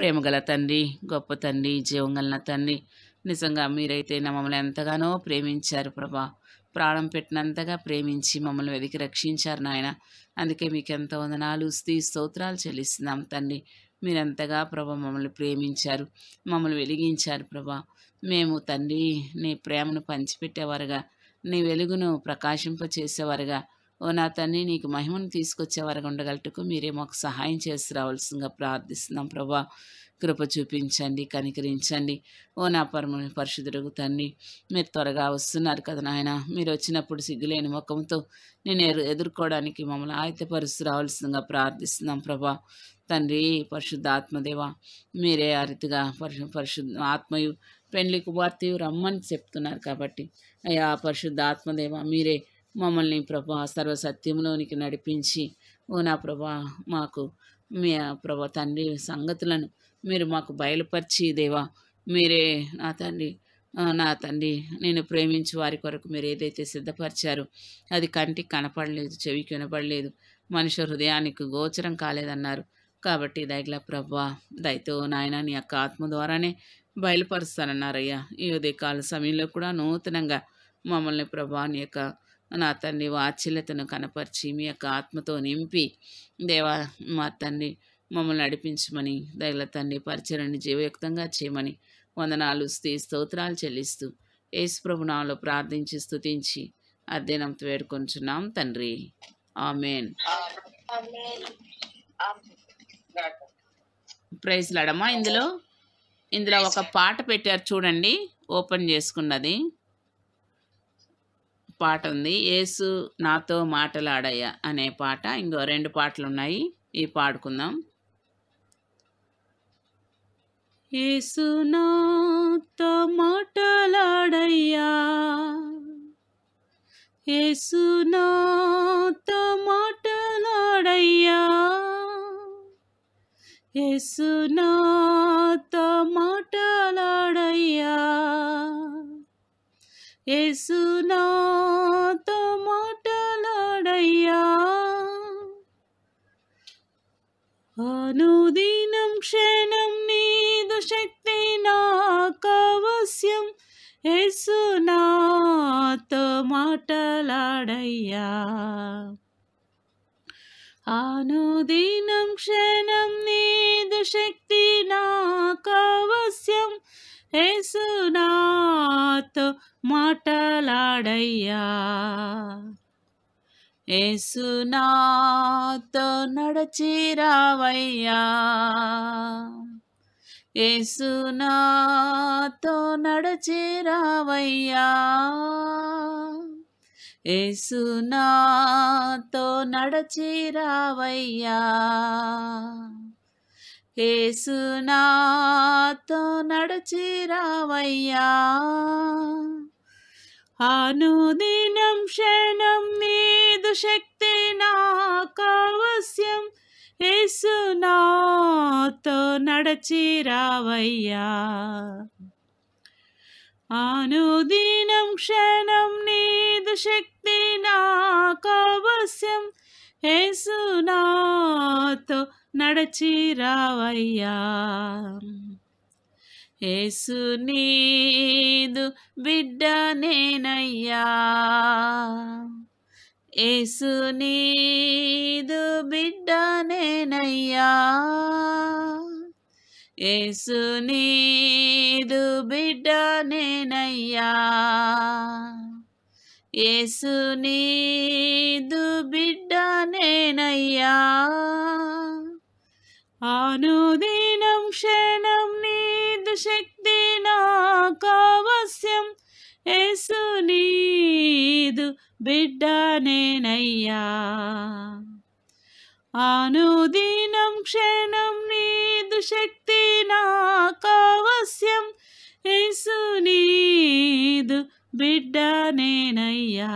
ప్రేమగల తండ్రి గొప్ప తండ్రి జీవంగలన తండ్రి నిజంగా మీరైతే మమ్మల్ని ఎంతగానో ప్రేమించారు ప్రభా ప్రాణం పెట్టినంతగా ప్రేమించి మమ్మల్ని వెతికి రక్షించారు నాయన అందుకే మీకు ఎంతో వందనాలు స్త్రీ స్తోత్రాలు చెల్లిస్తున్నాం తండ్రి మీరెంతగా ప్రభా మమ్మల్ని ప్రేమించారు మమ్మల్ని వెలిగించారు ప్రభా మేము తండ్రి నీ ప్రేమను పంచిపెట్టేవారుగా నీ వెలుగును ప్రకాశింపచేసేవారుగా ఓ నా తన్ని నీకు మహిమను తీసుకొచ్చే వరకు ఉండగలటకు మీరే మాకు సహాయం చేసి రావాల్సిందిగా ప్రార్థిస్తున్నాం ప్రభా కృప చూపించండి కనికరించండి ఓ నా పరమ పరిశుద్ధుడు తన్ని మీరు త్వరగా వస్తున్నారు కదా నాయన మీరు వచ్చినప్పుడు సిగ్గులేని ముఖంతో నేను ఎదుర్కోవడానికి మమ్మల్ని ఆయతపరుస్తూ రావాల్సిందిగా ప్రార్థిస్తున్నాం ప్రభా తండ్రి పరిశుద్ధ ఆత్మదేవ మీరే అరితిగా పరిశు పరిశుద్ధ ఆత్మయు పెండ్లి కుమార్తెయు రమ్మని చెప్తున్నారు కాబట్టి అయ్యా పరిశుద్ధ ఆత్మదేవ మీరే మమ్మల్ని ప్రభా సర్వసత్యంలోనికి నడిపించి ఓ నా ప్రభా మాకు మీ ప్రభా తండ్రి సంగతులను మీరు మాకు బయలుపరిచి దేవా మీరే నా తండ్రి నా తండ్రి నేను ప్రేమించి వారి కొరకు మీరు ఏదైతే సిద్ధపరిచారో అది కంటికి కనపడలేదు చెవికి వినపడలేదు మనిషి హృదయానికి గోచరం కాలేదన్నారు కాబట్టి దయగల ప్రభా దయతో నాయన నీ యొక్క ఆత్మ ద్వారానే బయలుపరుస్తానన్నారయ్యా ఈ ఉదయకాల సమయంలో కూడా నూతనంగా మమ్మల్ని ప్రభా నీ యొక్క అని అతన్ని వాత్సల్యతను కనపరిచి మీ యొక్క ఆత్మతో నింపి దేవా మా తన్ని మమ్మల్ని నడిపించమని దయల తన్ని పరిచయాన్ని జీవయుక్తంగా చేయమని వందనాలు స్త్రీ స్తోత్రాలు చెల్లిస్తూ నాలో ప్రార్థించి స్థుతించి అధ్యయనంతో వేడుకొంచున్నాం తండ్రి ఆమెన్ ప్రైజ్ లాడమ్మా ఇందులో ఇందులో ఒక పాట పెట్టారు చూడండి ఓపెన్ చేసుకున్నది పాట ఉంది ఏసు నాతో మాటలాడయ్యా అనే పాట ఇంకో రెండు పాటలు ఉన్నాయి ఈ పాడుకుందాం ఏసు నాతో మాటలాడయ్యా ఏసు నాతో మాటలాడయ్యా ఏసు నాతో మాటలాడయ్యా ఏసునాతో మాటలాడయ్యా అనుదీనం క్షణం నీదు శక్తి నాకవశ్యం ఏసునాతో మాటలాడయ్యా అనుదీనం క్షణం నీదు శక్తి నాకవశ్యం ఏసునాతో మాటలాడయ్యా ఏసునాతో నడచిరావయ్యా ఏసునాతో నడచిరావయ్యా ఏసునాతో నడచిరావయ్యా ఏసునాతో నడచిరావయ్యా ఆనుదినం క్షణం నీదు శక్తి నాకవశ్యం యేసు నాతో నడచి రావయ్యా ఆనుదినం క్షణం నీదు శక్తి నాకవశ్యం యేసు నాతో నడచి ఏసు నీదు బిడ్డ నేనయ్యా ఏసు నీదు బిడ్డ నేనయ్యా ఏసు నీదు బిడ్డ నేనయ్యా ఏసు నీదు బిడ్డ నేనయ్యా ఆనుదీనం క్షణం నీ శక్తి నాకవశ్యం ఏసు నీదు బిడ్డ నేనయ్యా అనుదినం క్షణం నీదు శక్తి నాకవశ్యం ఏసు నీదు బిడ్డ నేనయ్యా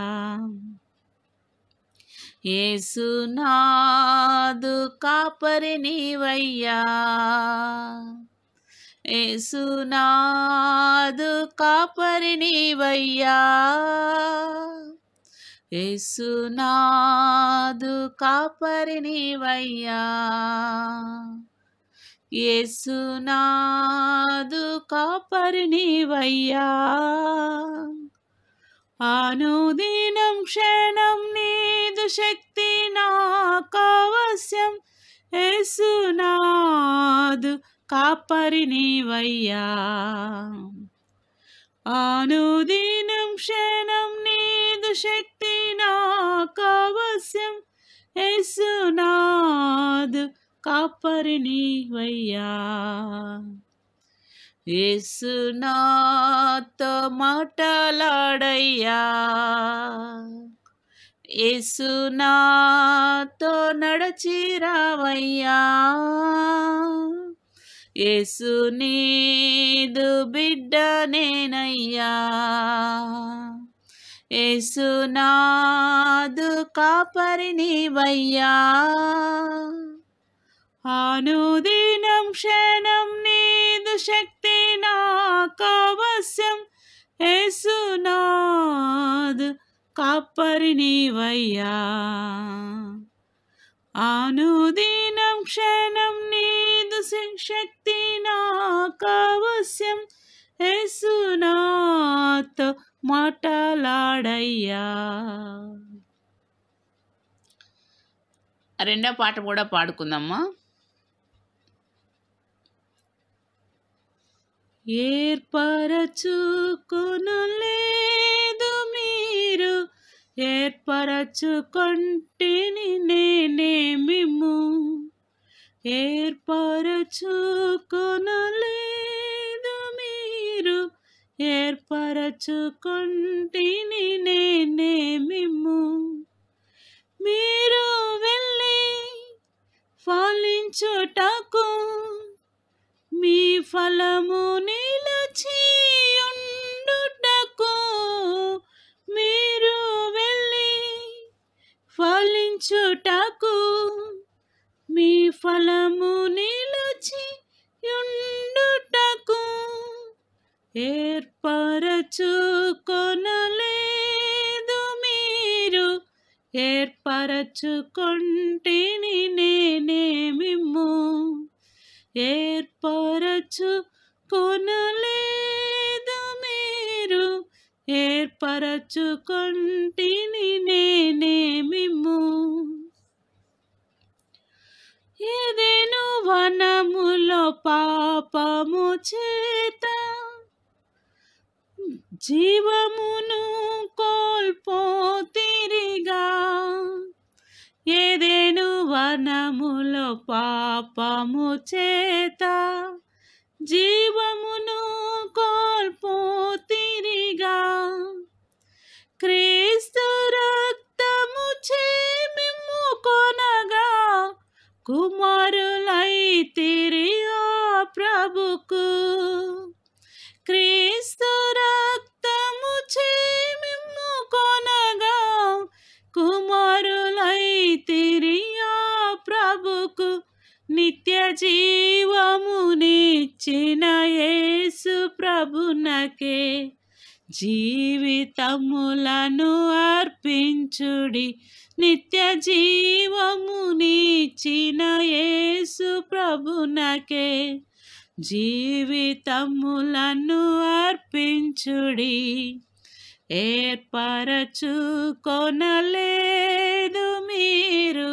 ఏసునాదు కాపరి నీవయ్యా ఏసునాదు కాపరి నీవయ్యా ఏసునాదు కాపరి నీవయ్యా ఏసునాదు కాపరి నీవయ్యా అనుదినం క్షణం నీదు శక్తి నాకవశ్యం ఏసునాదు కాపరి నీవయ్యా ఆనుదీనం క్షణం నీదు శక్తి నాకవశ్యం యేసునాథ్ కాపరి నీవయ్యా యేసునాథ్ మాటలాడయ్యా యేసునాథ్ నడచిరావయ్యా యేసు నీదు బిడ్డ నేనయ్యా యేసు నాదు కాపరి నీవయ్యా ఆనుదినం క్షణం నీదు శక్తి నాకవశ్యం యేసు నాదు కాపరి నీవయ్యా ఆనుదినం క్షణం నీ లేదు శక్తి నాకవశ్యం యేసునాతో మాటలాడయ్యా రెండో పాట కూడా పాడుకుందమ్మా ఏర్పరచుకునలేదు మీరు ఏర్పరచుకొంటిని నేనే మిమ్ము ఏర్పరచుకొనలేదు మీరు ఏర్పరచుకొంటిని నేనే మిమ్ము మీరు వెళ్ళి ఫలించుటకు మీ ఫలము నిలచి ఉండుటకు మీరు వెళ్ళి ఫలించుటకు మీ ఫలము నిలిచి యుండుటకు ఏర్పరచుకొనలేదు మీరు ఏర్పరచుకొంటిని నేనేమిమ్ము ఏర్పరచు కొనలేదు మీరు ఏర్పరచుకొంటిని నేనేమిమ్ము ఏదేను వనములో పాపము చేత జీవమును కోల్పోతిరిగా ఏదేను వనములో పాపము చేత జీవమును కోల్పోతిరిగా క్రీస్తు రక్తము చే మిమ్ము కొనగా కుమారులై తిరియా ప్రభుకు క్రీస్తు రక్తము చేము కొనగా కుమారులై తిరియా ప్రభుకు నిత్య జీవమునిచ్చిన యేసు ప్రభునకే జీవితములను అర్పించుడి నిత్య జీవముని నీచిన యేసు ప్రభునకే జీవితములను అర్పించుడి ఏర్పరచు కొనలేదు మీరు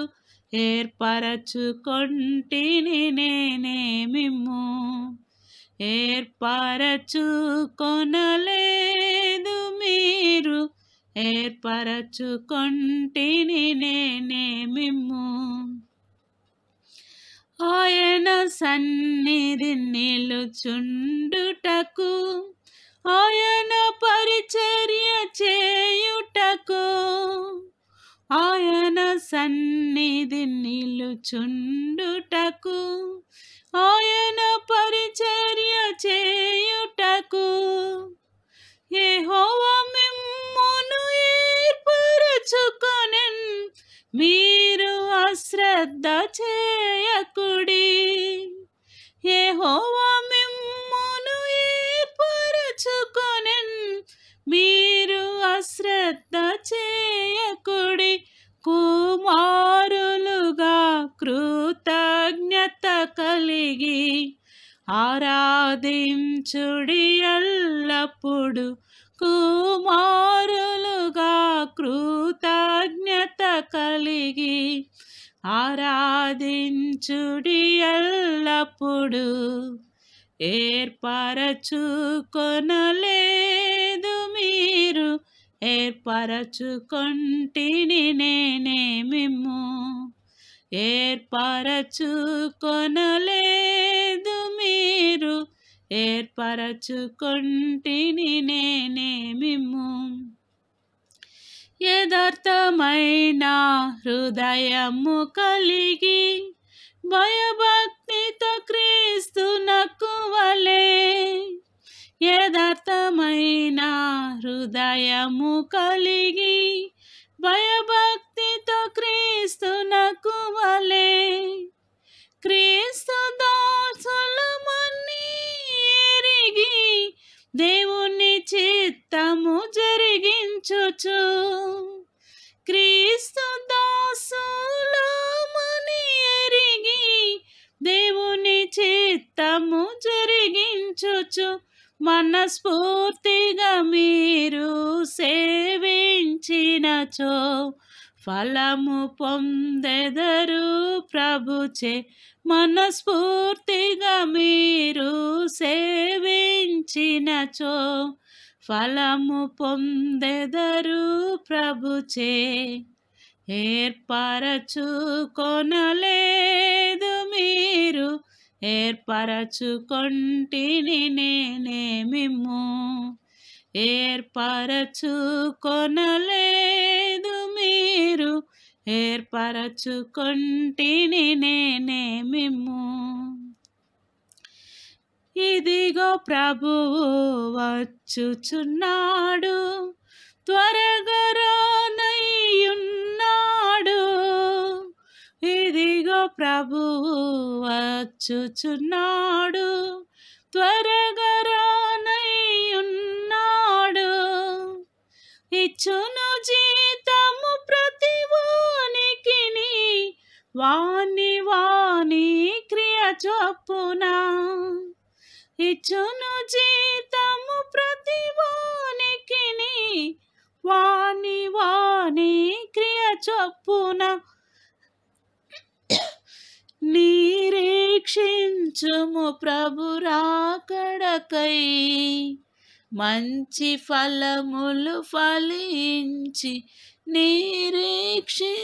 ఏర్పరచుకొంటిని నేనేమిము ఏర్పరచు కొనలేదు మీరు ఏర్పరచుకొంటిని నేనే మిమ్ము ఆయన సన్నిధి నిలుచుండుటకు ఆయన పరిచర్య చేయుటకు ఆయన సన్నిధి నిలుచుండుటకు ఆయన పరిచర్య చేయుటకు ఏ హో Me. ఏర్పరచుకొనలేదు మీరు ఏర్పరచుకొంటిని నేనే మిమ్ము ఏర్పరచుకొనలేదు మీరు ఏర్పరచుకొంటిని నేనే మిమ్ము యథార్థమైన హృదయము కలిగి భయభక్తితో క్రీస్తు నక్కువలే యథార్థమైన హృదయము కలిగి భయభక్తితో క్రీస్తు నక్కువలే క్రీస్తు దాసులమన్ని ఎరిగి దేవుని చిత్తము జరిగించుచు క్రీస్తు దాసులు దేవుని చిత్తము జరిగించుచు మనస్ఫూర్తిగా మీరు సేవించినచో ఫలము పొందెదరు ప్రభుచే మనస్ఫూర్తిగా మీరు సేవించినచో ఫలము పొందెదరు ప్రభుచే ఏర్పరచుకొనలేదు మీరు ఏర్పరచుకొంటిని నేనే మిమ్ము ఏర్పరచుకొనలేదు మీరు ఏర్పరచుకొంటిని నేనే మిమ్ము ఇదిగో ప్రభువు వచ్చుచున్నాడు త్వరగరానయ్యున్నాడు ఇదిగో ప్రభువు వచ్చుచున్నాడు త్వరగరానయ్యున్నాడు ఇచ్చును జీతము వానికి వాణి వాణి క్రియ చొప్పున ఇచ్చును జీతము ప్రతివానికిని వాణి వాణి క్రియ చొప్పున నిరీక్షించుము ప్రభురాకడకై మంచి ఫలములు ఫలించి నిరీక్షి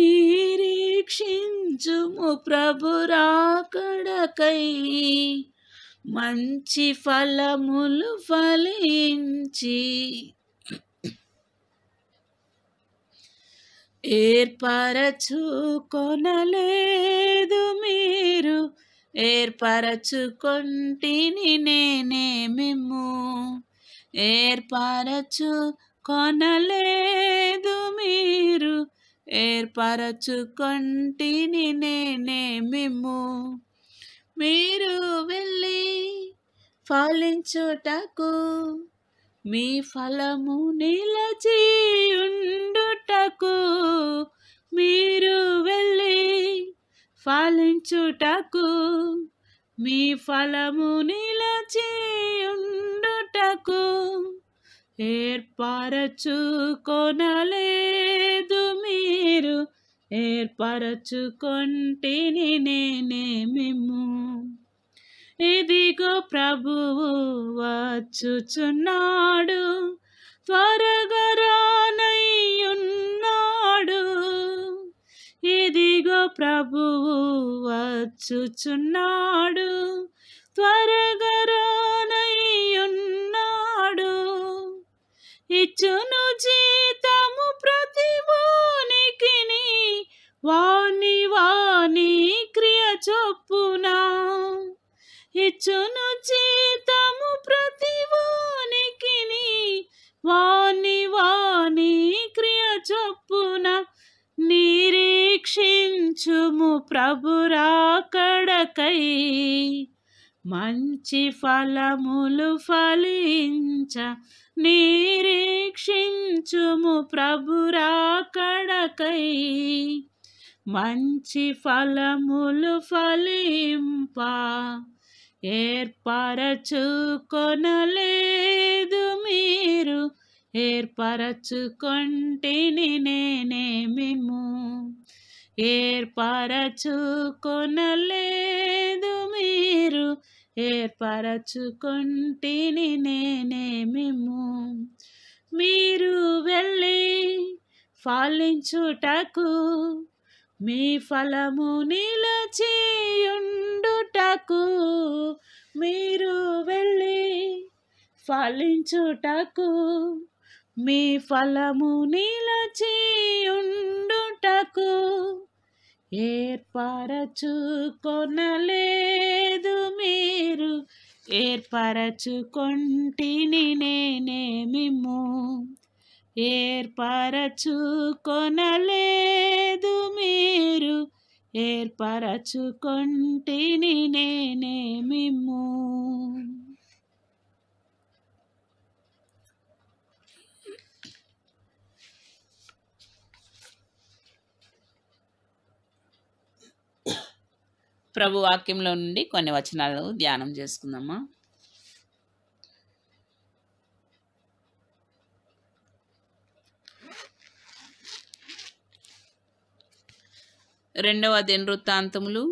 నిరీక్షించుము ప్రభురాకడకై మంచి ఫలములు ఫలించి ఏర్పరచుకొనలేదు మీరు ఏర్పరచుకొంటిని నేనే మేము ఏర్పరచు కొనలేదు మీరు ఏర్పరచుకొంటిని నేనే మేము మీరు వెళ్ళి ఫలించుటకు మీ ఫలము నిలచి ఉండుటకు మీరు వెళ్ళి ఫలించుటకు మీ ఫలము నిలచి ఉండుటకు ఏర్పరచు కొనలేదు మీరు ఏర్పరచుకొంటిని నేనే మేము ఇదిగో ప్రభువు వచ్చుచున్నాడు త్వరగా రానయ్యున్నాడు ఇదిగో ప్రభువు వచ్చుచున్నాడు త్వరగా రానయ్యున్నాడు ఇచ్చును జీతము వానికి వాణి వాణి క్రియ చొప్పున ఇచ్చును జీతము వానికి వాణి వాణి క్రియ చొప్పున నిరీక్షించుము కడకై మంచి ఫలములు ఫలించ నిరీక్షించుము ప్రభురాకడకై మంచి ఫలములు ఫలింప ఏర్పరచుకొనలేదు మీరు ఏర్పరచుకొంటిని నేనేమిము ఏర్పరచుకొనలేదు మీరు ఏర్పరచుకొంటిని నేనే మేము మీరు వెళ్ళి ఫలించుటకు మీ ఫలము నిలచియుండుటకు మీరు వెళ్ళి ఫలించుటకు మీ ఫలము నిలచియుండు చుటకు ఏర్పరచుకొనలేదు మీరు ఏర్పరచుకొంటిని నేనే మిమ్ము ఏర్పరచుకొనలేదు మీరు ఏర్పరచుకొంటిని నేనే మిమ్ము ప్రభు వాక్యంలో నుండి కొన్ని వచనాలు ధ్యానం చేసుకుందామా రెండవ వృత్తాంతములు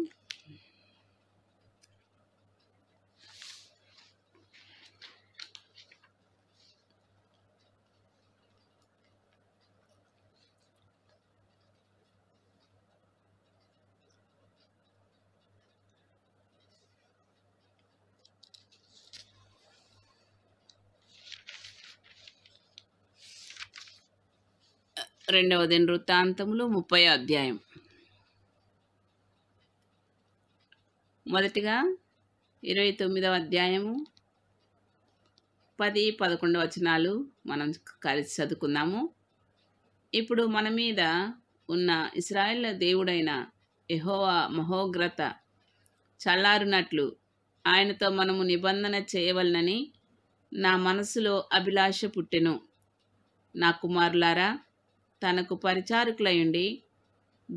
రెండవది వృత్తాంతములు ముప్పై అధ్యాయం మొదటిగా ఇరవై తొమ్మిదవ అధ్యాయము పది పదకొండవ వచనాలు మనం కలిసి చదువుకుందాము ఇప్పుడు మన మీద ఉన్న ఇస్రాయల్ దేవుడైన ఎహోవా మహోగ్రత చల్లారునట్లు ఆయనతో మనము నిబంధన చేయవలనని నా మనసులో అభిలాష పుట్టెను నా కుమారులారా తనకు పరిచారుకులయుండి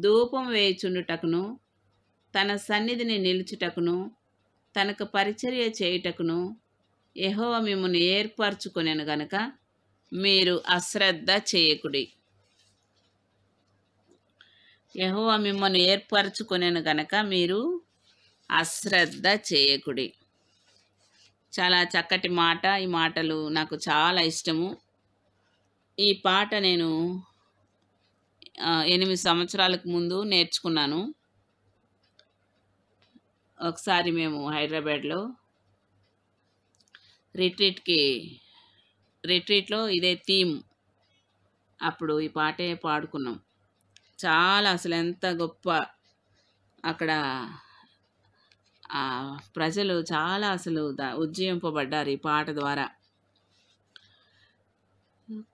ధూపం వేయుచుండుటకును తన సన్నిధిని నిలుచుటకును తనకు పరిచర్య చేయుటకును యహోవ మిమ్మల్ని ఏర్పరచుకునేను గనక మీరు అశ్రద్ధ చేయకుడి యహోవ మిమ్మల్ని ఏర్పరచుకునేను గనక మీరు అశ్రద్ధ చేయకుడి చాలా చక్కటి మాట ఈ మాటలు నాకు చాలా ఇష్టము ఈ పాట నేను ఎనిమిది సంవత్సరాలకు ముందు నేర్చుకున్నాను ఒకసారి మేము హైదరాబాద్లో రిట్రీట్కి రిట్రీట్లో ఇదే థీమ్ అప్పుడు ఈ పాటే పాడుకున్నాం చాలా అసలు ఎంత గొప్ప అక్కడ ప్రజలు చాలా అసలు ఉజ్జయింపబడ్డారు ఈ పాట ద్వారా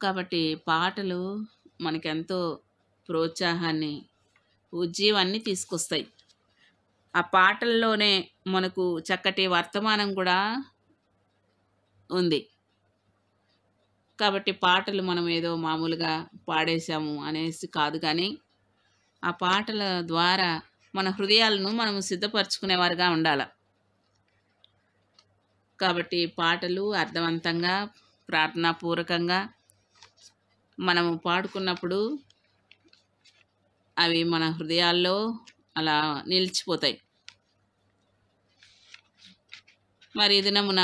కాబట్టి పాటలు మనకెంతో ప్రోత్సాహాన్ని ఉజ్జీవాన్ని తీసుకొస్తాయి ఆ పాటల్లోనే మనకు చక్కటి వర్తమానం కూడా ఉంది కాబట్టి పాటలు మనం ఏదో మామూలుగా పాడేశాము అనేసి కాదు కానీ ఆ పాటల ద్వారా మన హృదయాలను మనం సిద్ధపరచుకునేవారుగా ఉండాలి కాబట్టి పాటలు అర్థవంతంగా ప్రార్థనాపూర్వకంగా మనము పాడుకున్నప్పుడు అవి మన హృదయాల్లో అలా నిలిచిపోతాయి మరి దినమున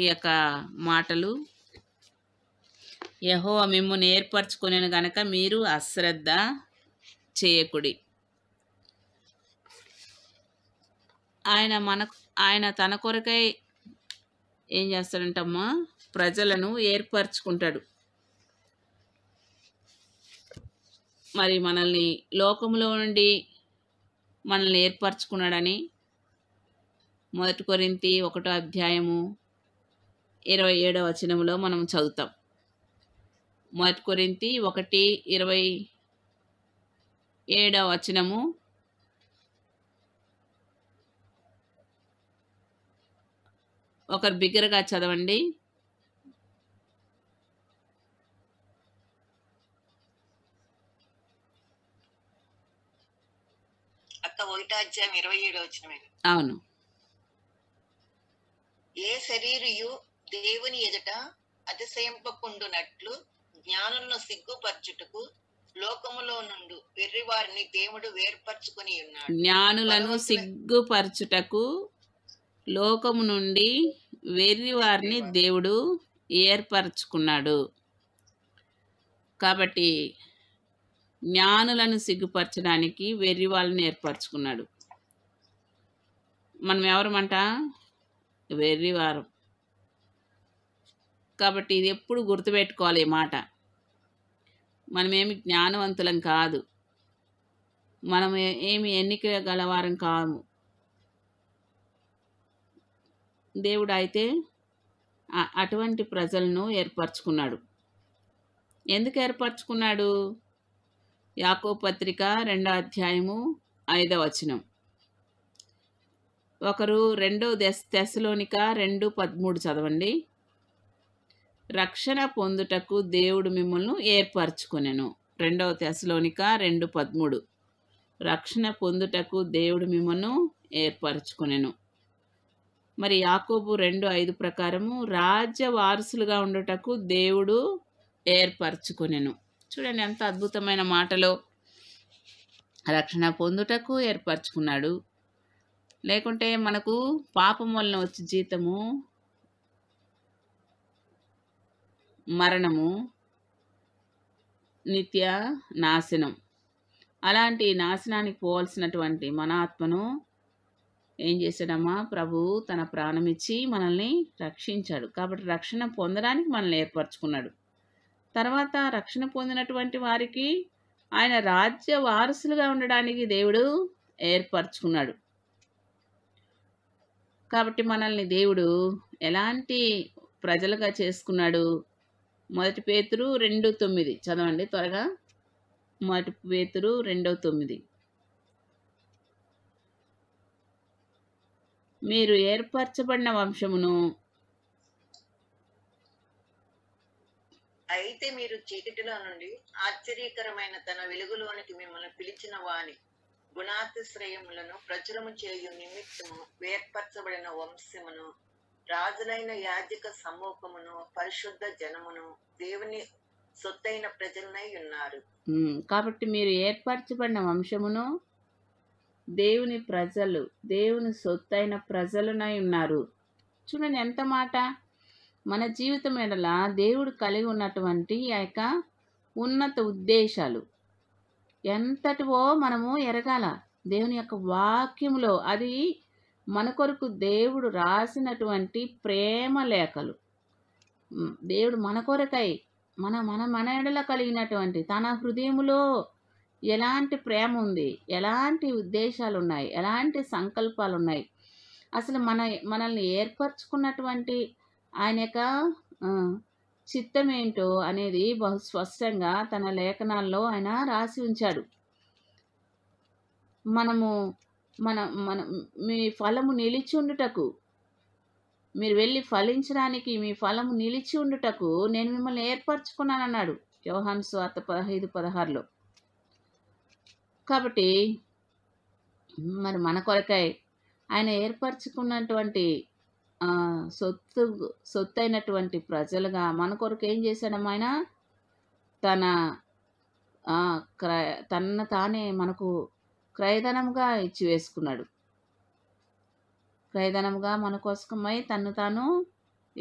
ఈ యొక్క మాటలు యహో మిమ్మల్ని ఏర్పరచుకునే గనక మీరు అశ్రద్ధ చేయకుడి ఆయన మన ఆయన తన కొరకై ఏం చేస్తాడంటమ్మా ప్రజలను ఏర్పరచుకుంటాడు మరి మనల్ని లోకంలో నుండి మనల్ని ఏర్పరచుకున్నాడని మొదటి కొరింతి ఒకటో అధ్యాయము ఇరవై ఏడవ వచనంలో మనం చదువుతాం మొదటి కొరింతి ఒకటి ఇరవై ఏడవ వచనము ఒకరు బిగ్గరగా చదవండి ఒకటో అధ్యాయం ఇరవై ఏడు వచ్చిన అవును ఏ శరీరయు దేవుని ఎదుట అతిశయింపకుండునట్లు జ్ఞానులను సిగ్గుపరచుటకు లోకములో నుండు వెర్రి వారిని దేవుడు వేర్పరచుకుని ఉన్నాడు జ్ఞానులను సిగ్గుపరచుటకు లోకము నుండి వెర్రి వారిని దేవుడు ఏర్పరచుకున్నాడు కాబట్టి జ్ఞానులను సిగ్గుపరచడానికి వెర్రి వాళ్ళని ఏర్పరచుకున్నాడు మనం ఎవరమంట వెర్రివారం కాబట్టి ఇది ఎప్పుడు గుర్తుపెట్టుకోవాలి ఈ మాట మనమేమి జ్ఞానవంతులం కాదు మనం ఏమి ఎన్నిక గలవారం కాము దేవుడు అయితే అటువంటి ప్రజలను ఏర్పరచుకున్నాడు ఎందుకు ఏర్పరచుకున్నాడు యాకో పత్రిక రెండో అధ్యాయము ఐదవ వచనం ఒకరు రెండో దశ దశలోనిక రెండు పదమూడు చదవండి రక్షణ పొందుటకు దేవుడు మిమ్మల్ని ఏర్పరచుకునెను రెండవ దశలోనిక రెండు పదమూడు రక్షణ పొందుటకు దేవుడు మిమ్మల్ని ఏర్పరచుకునేను మరి యాకోబు రెండు ఐదు ప్రకారము రాజ్య వారసులుగా ఉండుటకు దేవుడు ఏర్పరచుకునేను చూడండి ఎంత అద్భుతమైన మాటలో రక్షణ పొందుటకు ఏర్పరచుకున్నాడు లేకుంటే మనకు పాపం వలన వచ్చే జీతము మరణము నిత్య నాశనం అలాంటి నాశనానికి పోవాల్సినటువంటి మన ఆత్మను ఏం చేశాడమ్మా ప్రభు తన ప్రాణమిచ్చి మనల్ని రక్షించాడు కాబట్టి రక్షణ పొందడానికి మనల్ని ఏర్పరచుకున్నాడు తర్వాత రక్షణ పొందినటువంటి వారికి ఆయన రాజ్య వారసులుగా ఉండడానికి దేవుడు ఏర్పరచుకున్నాడు కాబట్టి మనల్ని దేవుడు ఎలాంటి ప్రజలుగా చేసుకున్నాడు మొదటి పేతురు రెండు తొమ్మిది చదవండి త్వరగా మొదటి పేతురు రెండో తొమ్మిది మీరు ఏర్పరచబడిన వంశమును అయితే మీరు చీకటిలో నుండి ఆశ్చర్యకరమైన తన వెలుగులోనికి మిమ్మల్ని పిలిచిన వాణి గుణాతిశ్రయములను ప్రచురము చేయు నిమిత్తము వేర్పరచబడిన వంశమును రాజులైన యాజక సమూహమును పరిశుద్ధ జనమును దేవుని సొత్తైన ప్రజలనై ఉన్నారు కాబట్టి మీరు ఏర్పరచబడిన వంశమును దేవుని ప్రజలు దేవుని సొత్తైన ప్రజలనై ఉన్నారు చూడండి ఎంత మాట మన జీవితం ఎడల దేవుడు కలిగి ఉన్నటువంటి ఆ యొక్క ఉన్నత ఉద్దేశాలు ఎంతటివో మనము ఎరగాల దేవుని యొక్క వాక్యంలో అది మన కొరకు దేవుడు రాసినటువంటి ప్రేమ లేఖలు దేవుడు మన కొరకై మన మన మన ఎడల కలిగినటువంటి తన హృదయములో ఎలాంటి ప్రేమ ఉంది ఎలాంటి ఉద్దేశాలు ఉన్నాయి ఎలాంటి సంకల్పాలు ఉన్నాయి అసలు మన మనల్ని ఏర్పరచుకున్నటువంటి ఆయన యొక్క చిత్తం ఏంటో అనేది బహు స్పష్టంగా తన లేఖనాల్లో ఆయన రాసి ఉంచాడు మనము మన మన మీ ఫలము నిలిచి ఉండుటకు మీరు వెళ్ళి ఫలించడానికి మీ ఫలము నిలిచి ఉండుటకు నేను మిమ్మల్ని ఏర్పరచుకున్నానన్నాడు యోహాన్ స్వార్థ పదహైదు పదహారులో కాబట్టి మరి మన కొరకై ఆయన ఏర్పరచుకున్నటువంటి సొత్తు సొత్తైనటువంటి ప్రజలుగా మన కొరకు ఏం ఆయన తన క్రయ తన తానే మనకు క్రయధనంగా ఇచ్చి వేసుకున్నాడు క్రయధనంగా మన కోసమై తను తాను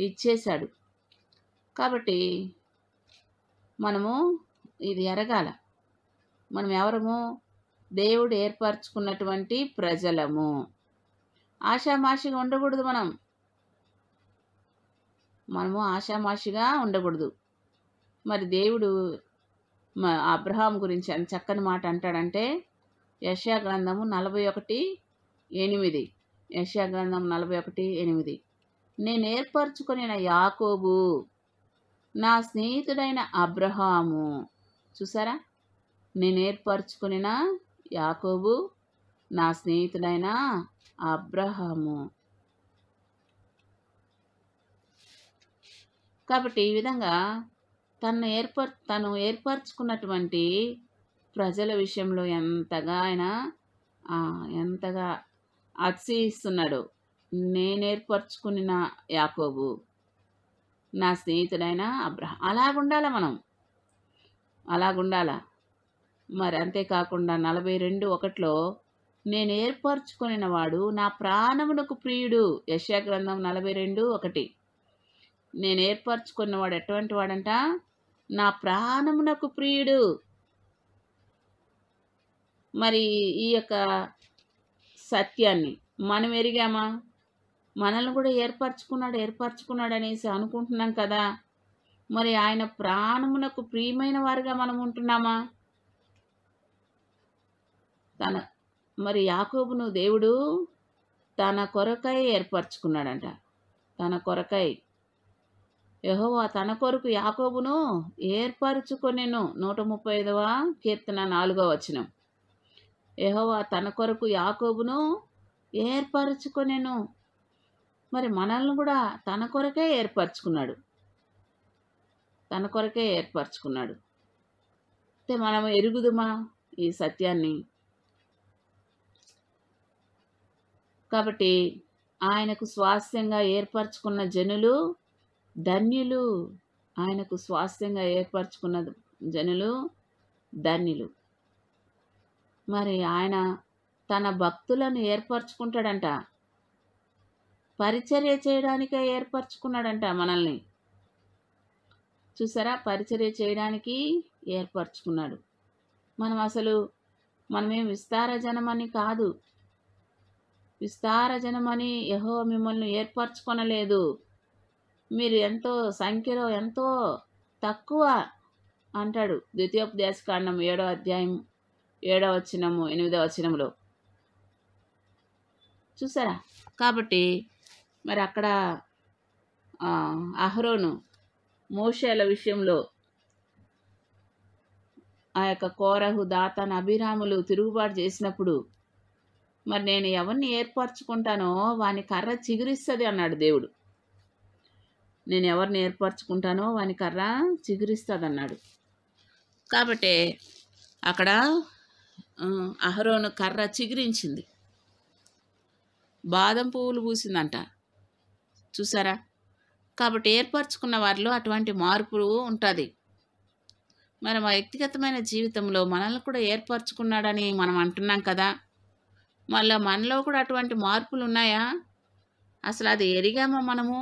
ఇచ్చేశాడు కాబట్టి మనము ఇది ఎరగాల మనం ఎవరము దేవుడు ఏర్పరచుకున్నటువంటి ప్రజలము ఆశామాషిగా ఉండకూడదు మనం మనము ఆషామాషిగా ఉండకూడదు మరి దేవుడు అబ్రహాం గురించి అని చక్కని మాట అంటాడంటే గ్రంథము నలభై ఒకటి ఎనిమిది గ్రంథం నలభై ఒకటి ఎనిమిది నేను ఏర్పరచుకునిన యాకోబు నా స్నేహితుడైన అబ్రహాము చూసారా నేను ఏర్పరచుకునిన యాకోబు నా స్నేహితుడైన అబ్రహాము కాబట్టి ఈ విధంగా తను ఏర్పర్ తను ఏర్పరచుకున్నటువంటి ప్రజల విషయంలో ఎంతగా ఆయన ఎంతగా అతిశయిస్తున్నాడు ఏర్పరచుకుని నా యాకోబు నా స్నేహితుడైన అబ్రహ అలాగుండాల మనం అలాగుండాల మరి అంతేకాకుండా నలభై రెండు ఒకటిలో నేను ఏర్పరచుకునిన వాడు నా ప్రాణమునకు ప్రియుడు యశ్యాగ్రంథం నలభై రెండు ఒకటి నేను ఏర్పరచుకున్నవాడు ఎటువంటి వాడంట నా ప్రాణమునకు ప్రియుడు మరి ఈ యొక్క సత్యాన్ని మనం ఎరిగామా మనల్ని కూడా ఏర్పరచుకున్నాడు ఏర్పరచుకున్నాడు అనేసి అనుకుంటున్నాం కదా మరి ఆయన ప్రాణమునకు ప్రియమైన వారిగా మనం ఉంటున్నామా తన మరి యాకోబును దేవుడు తన కొరకై ఏర్పరచుకున్నాడంట తన కొరకై యహోవా తన కొరకు యాకోబును ఏర్పరచుకొనెను నూట ముప్పై ఐదవ కీర్తన నాలుగవ వచనం యహోవా తన కొరకు యాకోబును ఏర్పరచుకొనెను మరి మనల్ని కూడా తన కొరకే ఏర్పరచుకున్నాడు తన కొరకే ఏర్పరచుకున్నాడు అయితే మనం ఎరుగుదుమా ఈ సత్యాన్ని కాబట్టి ఆయనకు స్వాస్థ్యంగా ఏర్పరచుకున్న జనులు ధన్యులు ఆయనకు స్వాస్థ్యంగా ఏర్పరచుకున్న జనులు ధన్యులు మరి ఆయన తన భక్తులను ఏర్పరచుకుంటాడంట పరిచర్య చేయడానికే ఏర్పరచుకున్నాడంట మనల్ని చూసారా పరిచర్య చేయడానికి ఏర్పరచుకున్నాడు మనం అసలు మనమేం విస్తార జనమని కాదు విస్తార జనమని యహో మిమ్మల్ని ఏర్పరచుకొనలేదు మీరు ఎంతో సంఖ్యలో ఎంతో తక్కువ అంటాడు ద్వితీయోపదేశకాండం ఏడో అధ్యాయం ఏడో వచనము ఎనిమిదో వచనంలో చూసారా కాబట్టి మరి అక్కడ అహరోను మోషేల విషయంలో ఆ యొక్క కోరహు దాతన అభిరాములు తిరుగుబాటు చేసినప్పుడు మరి నేను ఎవరిని ఏర్పరచుకుంటానో వాని కర్ర చిగురిస్తుంది అన్నాడు దేవుడు నేను ఎవరిని ఏర్పరచుకుంటానో వాని కర్ర చిగురిస్తుందన్నాడు కాబట్టి అక్కడ అహరోను కర్ర చిగురించింది బాదం పువ్వులు పూసిందంట చూసారా కాబట్టి ఏర్పరచుకున్న వారిలో అటువంటి మార్పు ఉంటుంది మన వ్యక్తిగతమైన జీవితంలో మనల్ని కూడా ఏర్పరచుకున్నాడని మనం అంటున్నాం కదా మళ్ళీ మనలో కూడా అటువంటి మార్పులు ఉన్నాయా అసలు అది ఎరిగామా మనము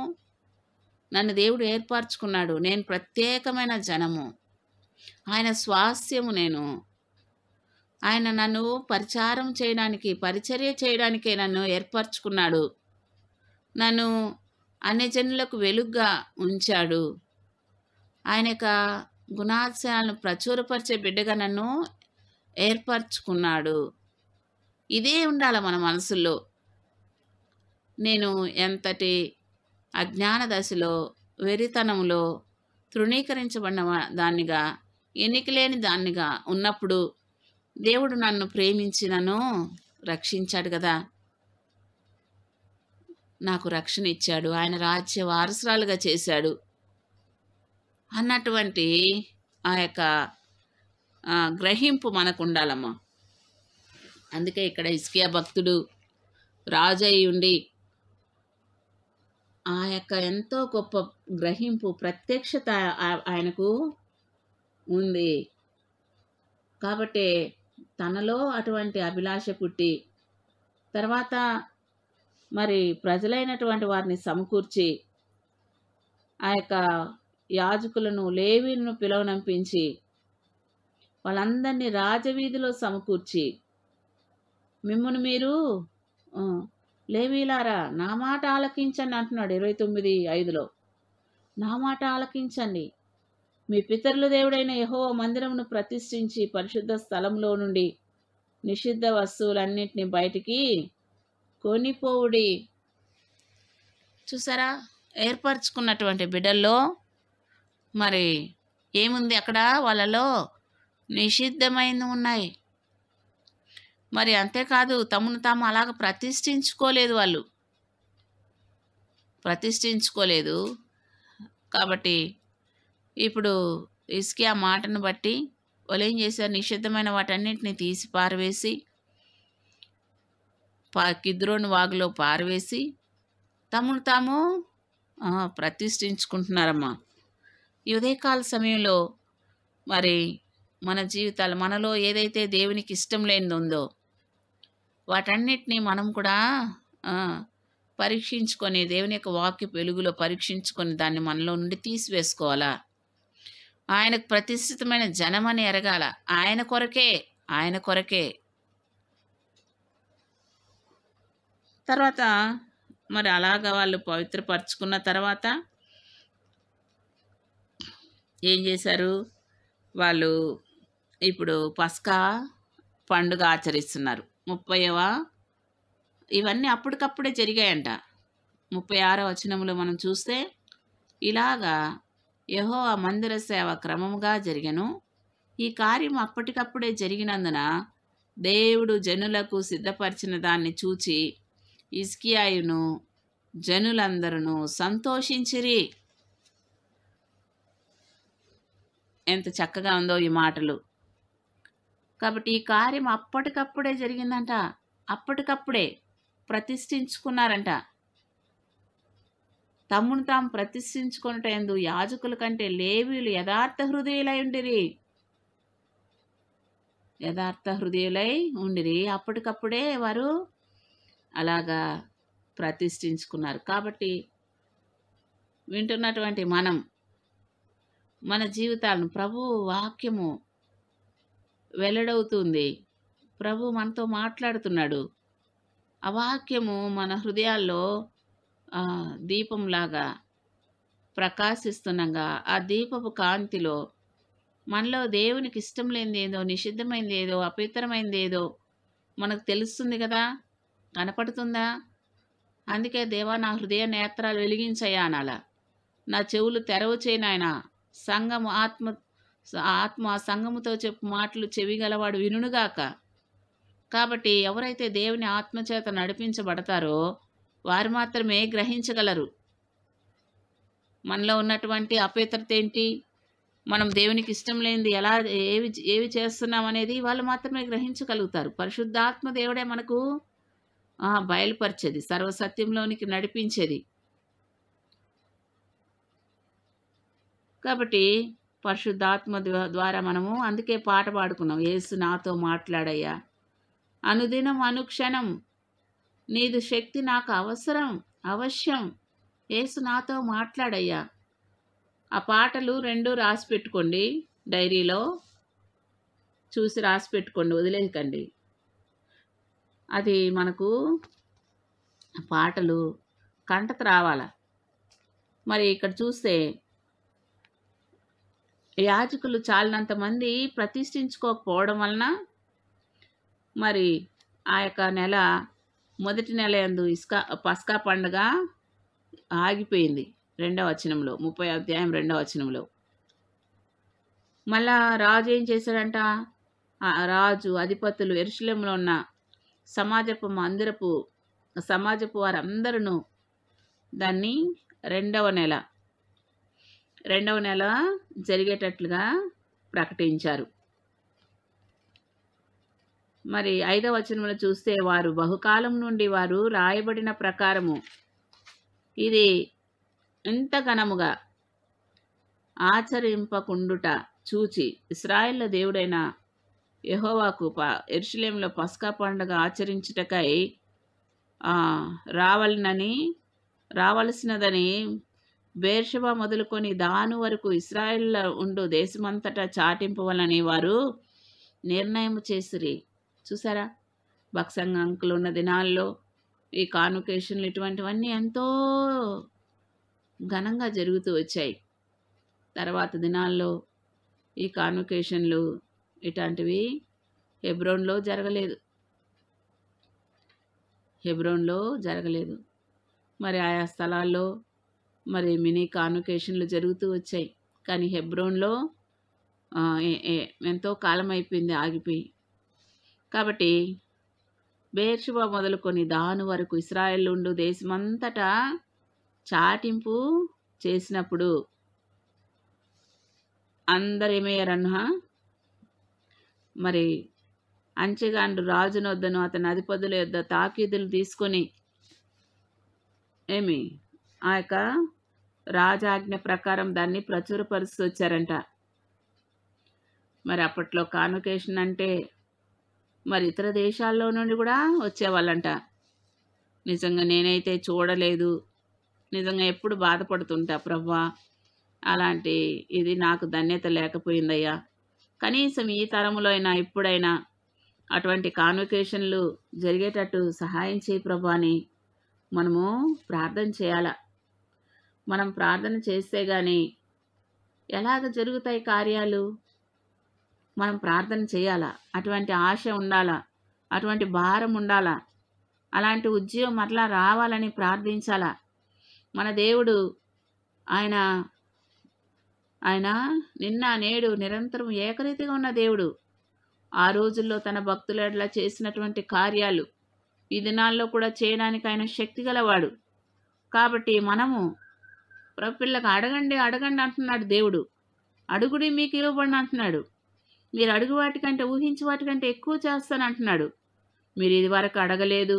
నన్ను దేవుడు ఏర్పరచుకున్నాడు నేను ప్రత్యేకమైన జనము ఆయన స్వాస్యము నేను ఆయన నన్ను పరిచారం చేయడానికి పరిచర్య చేయడానికే నన్ను ఏర్పరచుకున్నాడు నన్ను అన్ని జనులకు వెలుగ్గా ఉంచాడు ఆయన యొక్క గుణాశయాలను ప్రచురపరిచే బిడ్డగా నన్ను ఏర్పరచుకున్నాడు ఇదే ఉండాలి మన మనసులో నేను ఎంతటి అజ్ఞాన దశలో వెరితనంలో తృణీకరించబడిన దాన్నిగా ఎన్నికలేని దాన్నిగా ఉన్నప్పుడు దేవుడు నన్ను ప్రేమించి నన్ను రక్షించాడు కదా నాకు రక్షణ ఇచ్చాడు ఆయన రాజ్య వారసురాలుగా చేశాడు అన్నటువంటి ఆ యొక్క గ్రహింపు మనకు ఉండాలమ్మా అందుకే ఇక్కడ ఇస్కియా భక్తుడు రాజు అయి ఉండి ఆ యొక్క ఎంతో గొప్ప గ్రహింపు ప్రత్యక్షత ఆయనకు ఉంది కాబట్టి తనలో అటువంటి అభిలాష పుట్టి తర్వాత మరి ప్రజలైనటువంటి వారిని సమకూర్చి ఆ యొక్క యాజకులను లేవీలను పిలవనంపించి వాళ్ళందరినీ రాజవీధిలో సమకూర్చి మిమ్మల్ని మీరు లేవీలారా నా మాట ఆలకించండి అంటున్నాడు ఇరవై తొమ్మిది ఐదులో నా మాట ఆలకించండి మీ పితరుల దేవుడైన యహో మందిరమును ప్రతిష్ఠించి పరిశుద్ధ స్థలంలో నుండి నిషిద్ధ వస్తువులన్నింటినీ బయటికి కొనిపోవుడి చూసారా ఏర్పరచుకున్నటువంటి బిడ్డల్లో మరి ఏముంది అక్కడ వాళ్ళలో నిషిద్ధమైనవి ఉన్నాయి మరి అంతేకాదు తమను తాము అలాగ ప్రతిష్ఠించుకోలేదు వాళ్ళు ప్రతిష్ఠించుకోలేదు కాబట్టి ఇప్పుడు ఆ మాటను బట్టి వాళ్ళు ఏం చేశారు నిషిద్ధమైన వాటన్నిటిని తీసి పారవేసి పా కిద్రోని వాగులో పారవేసి తమను తాము ప్రతిష్ఠించుకుంటున్నారమ్మా ఈ ఉదయకాల సమయంలో మరి మన జీవితాలు మనలో ఏదైతే దేవునికి ఇష్టం లేనిదో ఉందో వాటన్నిటినీ మనం కూడా పరీక్షించుకొని దేవుని యొక్క వాక్య వెలుగులో పరీక్షించుకొని దాన్ని మనలో నుండి తీసివేసుకోవాలా ఆయనకు ప్రతిష్ఠితమైన జనమని ఎరగాల ఆయన కొరకే ఆయన కొరకే తర్వాత మరి అలాగ వాళ్ళు పవిత్రపరుచుకున్న తర్వాత ఏం చేశారు వాళ్ళు ఇప్పుడు పస్కా పండుగ ఆచరిస్తున్నారు ముప్పైవ ఇవన్నీ అప్పటికప్పుడే జరిగాయంట ముప్పై ఆరో వచనంలో మనం చూస్తే ఇలాగా యహో ఆ మందిర సేవ క్రమముగా జరిగను ఈ కార్యం అప్పటికప్పుడే జరిగినందున దేవుడు జనులకు సిద్ధపరిచిన దాన్ని చూచి ఇస్కియాయును జనులందరూ సంతోషించిరి ఎంత చక్కగా ఉందో ఈ మాటలు కాబట్టి ఈ కార్యం అప్పటికప్పుడే జరిగిందంట అప్పటికప్పుడే ప్రతిష్ఠించుకున్నారంట తమ్మును తాము ప్రతిష్ఠించుకున్నటందు యాజకుల కంటే లేవీలు యథార్థ హృదయులై ఉండిరి యథార్థ హృదయులై ఉండిరి అప్పటికప్పుడే వారు అలాగా ప్రతిష్ఠించుకున్నారు కాబట్టి వింటున్నటువంటి మనం మన జీవితాలను ప్రభు వాక్యము వెల్లడవుతుంది ప్రభు మనతో మాట్లాడుతున్నాడు ఆ వాక్యము మన హృదయాల్లో దీపంలాగా ప్రకాశిస్తుండగా ఆ దీపపు కాంతిలో మనలో దేవునికి ఇష్టం ఏదో నిషిద్ధమైంది ఏదో అపవిత్రమైంది ఏదో మనకు తెలుస్తుంది కదా కనపడుతుందా అందుకే దేవా నా హృదయ నేత్రాలు వెలిగించాయా అనాల నా చెవులు తెరవు చేయనాయన సంఘము ఆత్మ ఆత్మ సంగముతో చెప్పు మాటలు చెవి గలవాడు వినుగాక కాబట్టి ఎవరైతే దేవుని ఆత్మచేత నడిపించబడతారో వారు మాత్రమే గ్రహించగలరు మనలో ఉన్నటువంటి అపేతరత ఏంటి మనం దేవునికి ఇష్టం లేనిది ఎలా ఏవి ఏవి చేస్తున్నాం అనేది వాళ్ళు మాత్రమే గ్రహించగలుగుతారు పరిశుద్ధాత్మ దేవుడే మనకు బయలుపరిచేది సర్వసత్యంలోనికి నడిపించేది కాబట్టి పరిశుద్ధాత్మ ద్వారా మనము అందుకే పాట పాడుకున్నాం ఏసు నాతో మాట్లాడయ్యా అనుదినం అనుక్షణం నీదు శక్తి నాకు అవసరం అవశ్యం ఏసు నాతో మాట్లాడయ్యా ఆ పాటలు రెండు రాసి పెట్టుకోండి డైరీలో చూసి రాసి పెట్టుకోండి వదిలేకండి అది మనకు పాటలు కంటకు రావాల మరి ఇక్కడ చూస్తే యాజకులు చాలినంత మంది ప్రతిష్ఠించుకోకపోవడం వలన మరి ఆ యొక్క నెల మొదటి నెల ఎందు ఇస్కా పస్కా పండుగ ఆగిపోయింది రెండవ వచనంలో ముప్పై అధ్యాయం రెండవ వచనంలో మళ్ళా రాజు ఏం చేశాడంట రాజు అధిపతులు ఎరుశలంలో ఉన్న సమాజపు మందిరపు సమాజపు వారందరూ దాన్ని రెండవ నెల రెండవ నెల జరిగేటట్లుగా ప్రకటించారు మరి ఐదవ వచనములు చూస్తే వారు బహుకాలం నుండి వారు రాయబడిన ప్రకారము ఇది ఇంత ఘనముగా ఆచరింపకుండుట చూచి ఇస్రాయిల్ దేవుడైన యహోవాకు ప ఎరుషులేంలో పస్కా పండుగ ఆచరించుటకై రావాలనని రావలసినదని బేర్షబ మొదలుకొని దాను వరకు ఇస్రాయేల్లో ఉండు దేశమంతటా చాటింపవలని వారు నిర్ణయం చేసిరి చూసారా భక్సంగ అంకులు ఉన్న దినాల్లో ఈ కాన్వకేషన్లు ఇటువంటివన్నీ ఎంతో ఘనంగా జరుగుతూ వచ్చాయి తర్వాత దినాల్లో ఈ కాన్వకేషన్లు ఇట్లాంటివి హెబ్రోన్లో జరగలేదు హెబ్రోన్లో జరగలేదు మరి ఆయా స్థలాల్లో మరి మినీ కాన్వకేషన్లు జరుగుతూ వచ్చాయి కానీ హెబ్రోన్లో ఎంతో కాలం అయిపోయింది ఆగిపోయి కాబట్టి బేర్షుబ మొదలుకొని దాను వరకు ఇస్రాయల్ ఉండు దేశమంతటా చాటింపు చేసినప్పుడు అందరేమయ్యారన్నా మరి అంచెగాండు రాజునొద్దను అతని అధిపతుల యొద్ద తాకీదులు తీసుకొని ఏమి ఆ యొక్క రాజాజ్ఞ ప్రకారం దాన్ని ప్రచురపరుస్తూ వచ్చారంట మరి అప్పట్లో కాన్వకేషన్ అంటే మరి ఇతర దేశాల్లో నుండి కూడా వచ్చేవాళ్ళంట నిజంగా నేనైతే చూడలేదు నిజంగా ఎప్పుడు బాధపడుతుంటా ప్రవ్వా అలాంటి ఇది నాకు ధన్యత లేకపోయిందయ్యా కనీసం ఈ తరములో అయినా ఇప్పుడైనా అటువంటి కాన్వకేషన్లు జరిగేటట్టు సహాయం చేయి ప్రభాని మనము ప్రార్థన చేయాలా మనం ప్రార్థన చేస్తే గాని ఎలాగ జరుగుతాయి కార్యాలు మనం ప్రార్థన చేయాలా అటువంటి ఆశ ఉండాలా అటువంటి భారం ఉండాలా అలాంటి ఉద్యోగం మరలా రావాలని ప్రార్థించాలా మన దేవుడు ఆయన ఆయన నిన్న నేడు నిరంతరం ఏకరీతిగా ఉన్న దేవుడు ఆ రోజుల్లో తన భక్తులట్లా చేసినటువంటి కార్యాలు ఈ దినాల్లో కూడా చేయడానికి ఆయన శక్తి గలవాడు కాబట్టి మనము ప్రపిల్లకు అడగండి అడగండి అంటున్నాడు దేవుడు అడుగుడి మీకు ఇవ్వబడిన అంటున్నాడు మీరు అడుగు వాటికంటే ఊహించి వాటికంటే ఎక్కువ చేస్తాను అంటున్నాడు మీరు ఇదివరకు అడగలేదు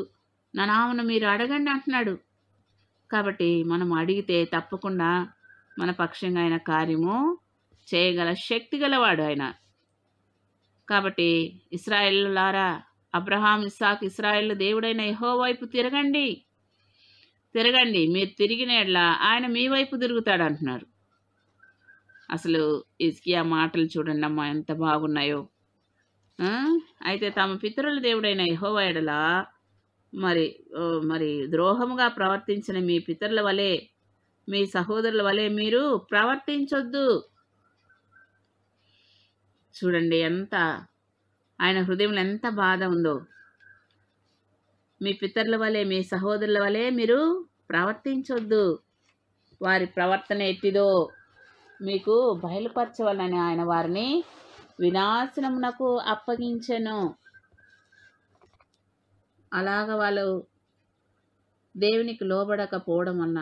నా నామను మీరు అడగండి అంటున్నాడు కాబట్టి మనం అడిగితే తప్పకుండా మన పక్షంగా ఆయన కార్యము చేయగల శక్తి గలవాడు ఆయన కాబట్టి ఇస్రాయేల్ లారా అబ్రహాం ఇస్సాక్ ఇస్రాయేల్ దేవుడైన యహో వైపు తిరగండి తిరగండి మీరు తిరిగిన ఎడ్ల ఆయన మీ వైపు తిరుగుతాడు అంటున్నారు అసలు ఆ మాటలు చూడండి అమ్మా ఎంత బాగున్నాయో అయితే తమ పితరుల దేవుడైన యహోవ ఎడల మరి మరి ద్రోహముగా ప్రవర్తించిన మీ పితరుల వలె మీ సహోదరుల వలె మీరు ప్రవర్తించొద్దు చూడండి ఎంత ఆయన హృదయంలో ఎంత బాధ ఉందో మీ పితరుల వలె మీ సహోదరుల వలె మీరు ప్రవర్తించొద్దు వారి ప్రవర్తన ఎట్టిదో మీకు బయలుపరచవలని ఆయన వారిని వినాశనమునకు అప్పగించను అలాగ వాళ్ళు దేవునికి లోబడకపోవడం వలన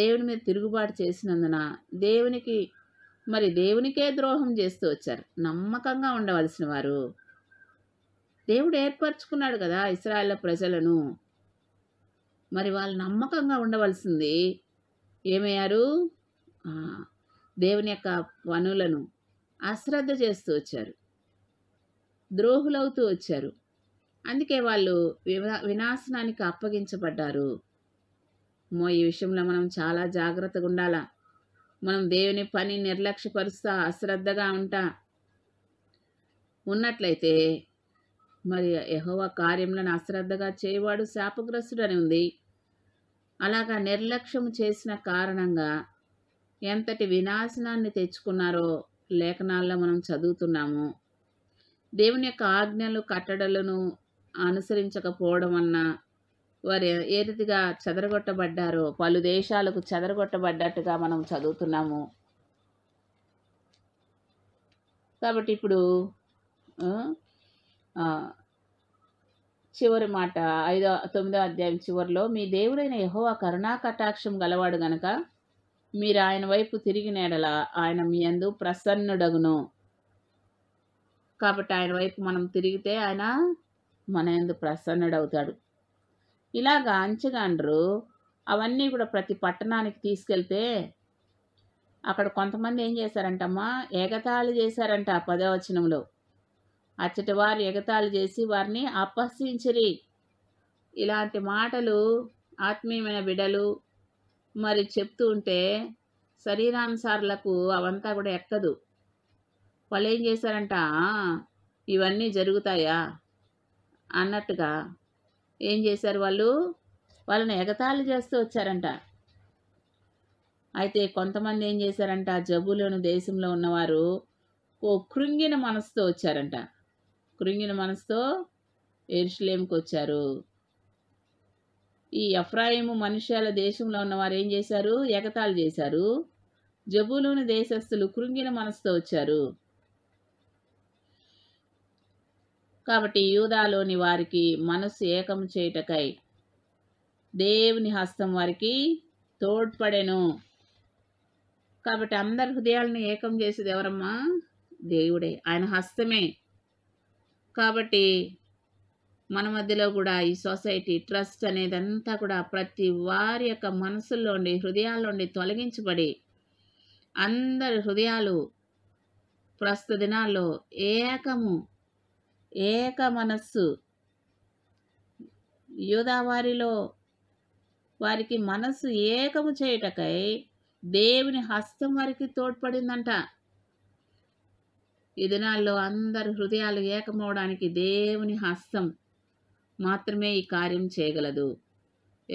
దేవుని మీద తిరుగుబాటు చేసినందున దేవునికి మరి దేవునికే ద్రోహం చేస్తూ వచ్చారు నమ్మకంగా ఉండవలసిన వారు దేవుడు ఏర్పరచుకున్నాడు కదా ఇస్రాయేల్ ప్రజలను మరి వాళ్ళు నమ్మకంగా ఉండవలసింది ఏమయ్యారు దేవుని యొక్క పనులను అశ్రద్ధ చేస్తూ వచ్చారు ద్రోహులవుతూ వచ్చారు అందుకే వాళ్ళు వినాశనానికి అప్పగించబడ్డారు మో ఈ విషయంలో మనం చాలా జాగ్రత్తగా ఉండాలా మనం దేవుని పని నిర్లక్ష్యపరుస్తా అశ్రద్ధగా ఉంటా ఉన్నట్లయితే మరి యహోవ కార్యములను అశ్రద్ధగా చేయవాడు శాపగ్రస్తుడని ఉంది అలాగా నిర్లక్ష్యం చేసిన కారణంగా ఎంతటి వినాశనాన్ని తెచ్చుకున్నారో లేఖనాల్లో మనం చదువుతున్నాము దేవుని యొక్క ఆజ్ఞలు కట్టడలను అనుసరించకపోవడం వలన వారు ఏ రీతిగా చెదరగొట్టబడ్డారో పలు దేశాలకు చెదరగొట్టబడ్డట్టుగా మనం చదువుతున్నాము కాబట్టి ఇప్పుడు చివరి మాట ఐదో తొమ్మిదో అధ్యాయం చివరిలో మీ దేవుడైన యహోవా కరుణా కటాక్షం గలవాడు గనక మీరు ఆయన వైపు తిరిగి నేడల ఆయన మీ అందు ప్రసన్నుడగును కాబట్టి ఆయన వైపు మనం తిరిగితే ఆయన మన ఎందు ప్రసన్నుడవుతాడు ఇలాగా అంచగాండ్రు అవన్నీ కూడా ప్రతి పట్టణానికి తీసుకెళ్తే అక్కడ కొంతమంది ఏం చేశారంటమ్మా ఏకతాళి చేశారంట పదవచనంలో అచ్చటి వారు ఎగతాళి చేసి వారిని అపహసించిరి ఇలాంటి మాటలు ఆత్మీయమైన బిడలు మరి చెప్తూ ఉంటే శరీరానుసారులకు అవంతా కూడా ఎక్కదు వాళ్ళు ఏం చేశారంట ఇవన్నీ జరుగుతాయా అన్నట్టుగా ఏం చేశారు వాళ్ళు వాళ్ళని ఎగతాళి చేస్తూ వచ్చారంట అయితే కొంతమంది ఏం చేశారంట జబ్బులోని దేశంలో ఉన్నవారు ఓ కృంగిన మనసుతో వచ్చారంట కృంగిన మనసుతో ఎరుషులేంకి వచ్చారు ఈ అఫ్రాయిము మనుష్యాల దేశంలో ఉన్నవారు ఏం చేశారు ఎగతాళి చేశారు జబులోని దేశస్థులు కృంగిన మనసుతో వచ్చారు కాబట్టి యూదాలోని వారికి మనస్సు ఏకం చేయుటకై దేవుని హస్తం వారికి తోడ్పడెను కాబట్టి అందరి హృదయాలను ఏకం చేసేది ఎవరమ్మా దేవుడే ఆయన హస్తమే కాబట్టి మన మధ్యలో కూడా ఈ సొసైటీ ట్రస్ట్ అనేది అంతా కూడా ప్రతి వారి యొక్క మనసుల్లోండి హృదయాల్లోండి తొలగించబడి అందరి హృదయాలు ప్రస్తుత దినాల్లో ఏకము ఏక మనస్సు యూదావారిలో వారికి మనస్సు ఏకము చేయుటకై దేవుని హస్తం వారికి తోడ్పడిందంట ఈ దినాల్లో అందరి హృదయాలు ఏకమవడానికి దేవుని హస్తం మాత్రమే ఈ కార్యం చేయగలదు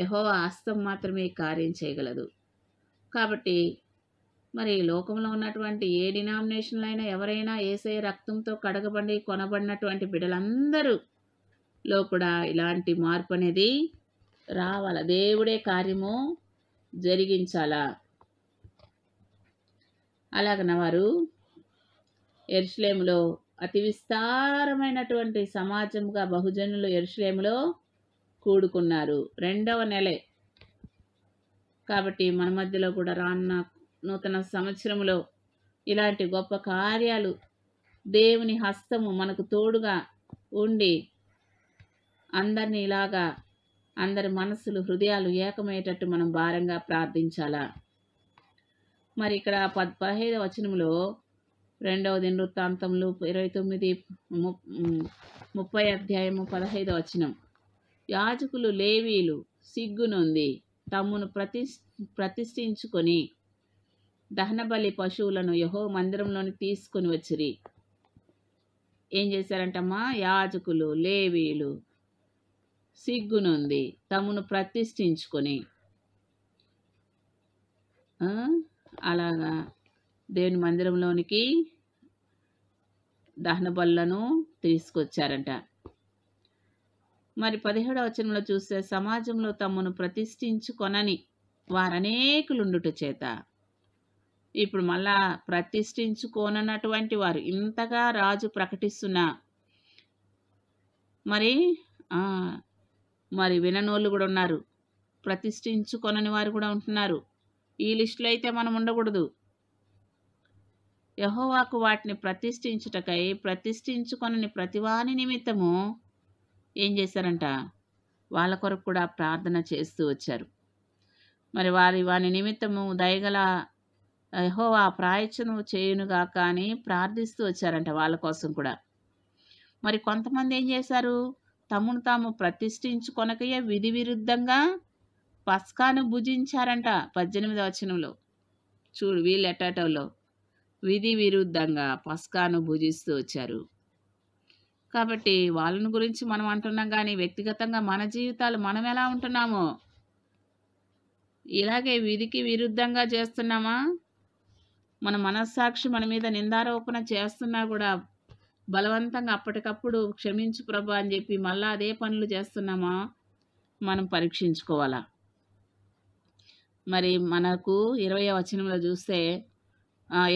యహో హస్తం మాత్రమే ఈ కార్యం చేయగలదు కాబట్టి మరి లోకంలో ఉన్నటువంటి ఏ డినామినేషన్లైనా ఎవరైనా ఏసే రక్తంతో కడగబడి కొనబడినటువంటి బిడ్డలందరూ లో కూడా ఇలాంటి మార్పు అనేది రావాల దేవుడే కార్యము జరిగించాలా అలాగన్న వారు ఎర్స్లేములో అతి విస్తారమైనటువంటి సమాజముగా బహుజనులు ఎరుశ్లేములో కూడుకున్నారు రెండవ నెలే కాబట్టి మన మధ్యలో కూడా రాన్న నూతన సంవత్సరంలో ఇలాంటి గొప్ప కార్యాలు దేవుని హస్తము మనకు తోడుగా ఉండి అందరినీ ఇలాగా అందరి మనసులు హృదయాలు ఏకమయ్యేటట్టు మనం భారంగా ప్రార్థించాలా మరి ఇక్కడ పద్ పదహైదవ వచనంలో రెండవది వృత్తాంతంలో ఇరవై తొమ్మిది ముప్పై అధ్యాయము పదహైదు వచనం యాజకులు లేవీలు సిగ్గునుంది తమ్మును ప్రతి ప్రతిష్ఠించుకొని దహనబలి పశువులను యహో మందిరంలోని తీసుకొని వచ్చిరి ఏం చేశారంటమ్మా యాజకులు లేవీలు సిగ్గునుంది తమ్మును ప్రతిష్ఠించుకొని అలాగా దేవుని మందిరంలోనికి దహన బళ్ళను తీసుకొచ్చారట మరి పదిహేడవ వచనంలో చూస్తే సమాజంలో తమను ప్రతిష్ఠించుకొనని వారనేకులుండుట చేత ఇప్పుడు మళ్ళా ప్రతిష్ఠించుకోనటువంటి వారు ఇంతగా రాజు ప్రకటిస్తున్న మరి మరి విననోళ్ళు కూడా ఉన్నారు ప్రతిష్ఠించుకొనని వారు కూడా ఉంటున్నారు ఈ లిస్టులో అయితే మనం ఉండకూడదు యహోవాకు వాటిని ప్రతిష్ఠించుటకై ప్రతిష్ఠించుకొనని ప్రతివాని నిమిత్తము ఏం చేశారంట వాళ్ళ కొరకు కూడా ప్రార్థన చేస్తూ వచ్చారు మరి వారి వాని నిమిత్తము దయగల యహోవా ప్రాయచ్చను చేయునుగా కానీ ప్రార్థిస్తూ వచ్చారంట వాళ్ళ కోసం కూడా మరి కొంతమంది ఏం చేశారు తమను తాము ప్రతిష్ఠించుకొనకయ్యే విధి విరుద్ధంగా పస్కాను భుజించారంట పద్దెనిమిది వచనంలో చూడు వీళ్ళు ఎట్టాటోలో విధి విరుద్ధంగా పస్కాను భుజిస్తూ వచ్చారు కాబట్టి వాళ్ళని గురించి మనం అంటున్నాం కానీ వ్యక్తిగతంగా మన జీవితాలు మనం ఎలా ఉంటున్నామో ఇలాగే విధికి విరుద్ధంగా చేస్తున్నామా మన మనస్సాక్షి మన మీద నిందారోపణ చేస్తున్నా కూడా బలవంతంగా అప్పటికప్పుడు క్షమించు ప్రభా అని చెప్పి మళ్ళీ అదే పనులు చేస్తున్నామా మనం పరీక్షించుకోవాలా మరి మనకు ఇరవై వచనంలో చూస్తే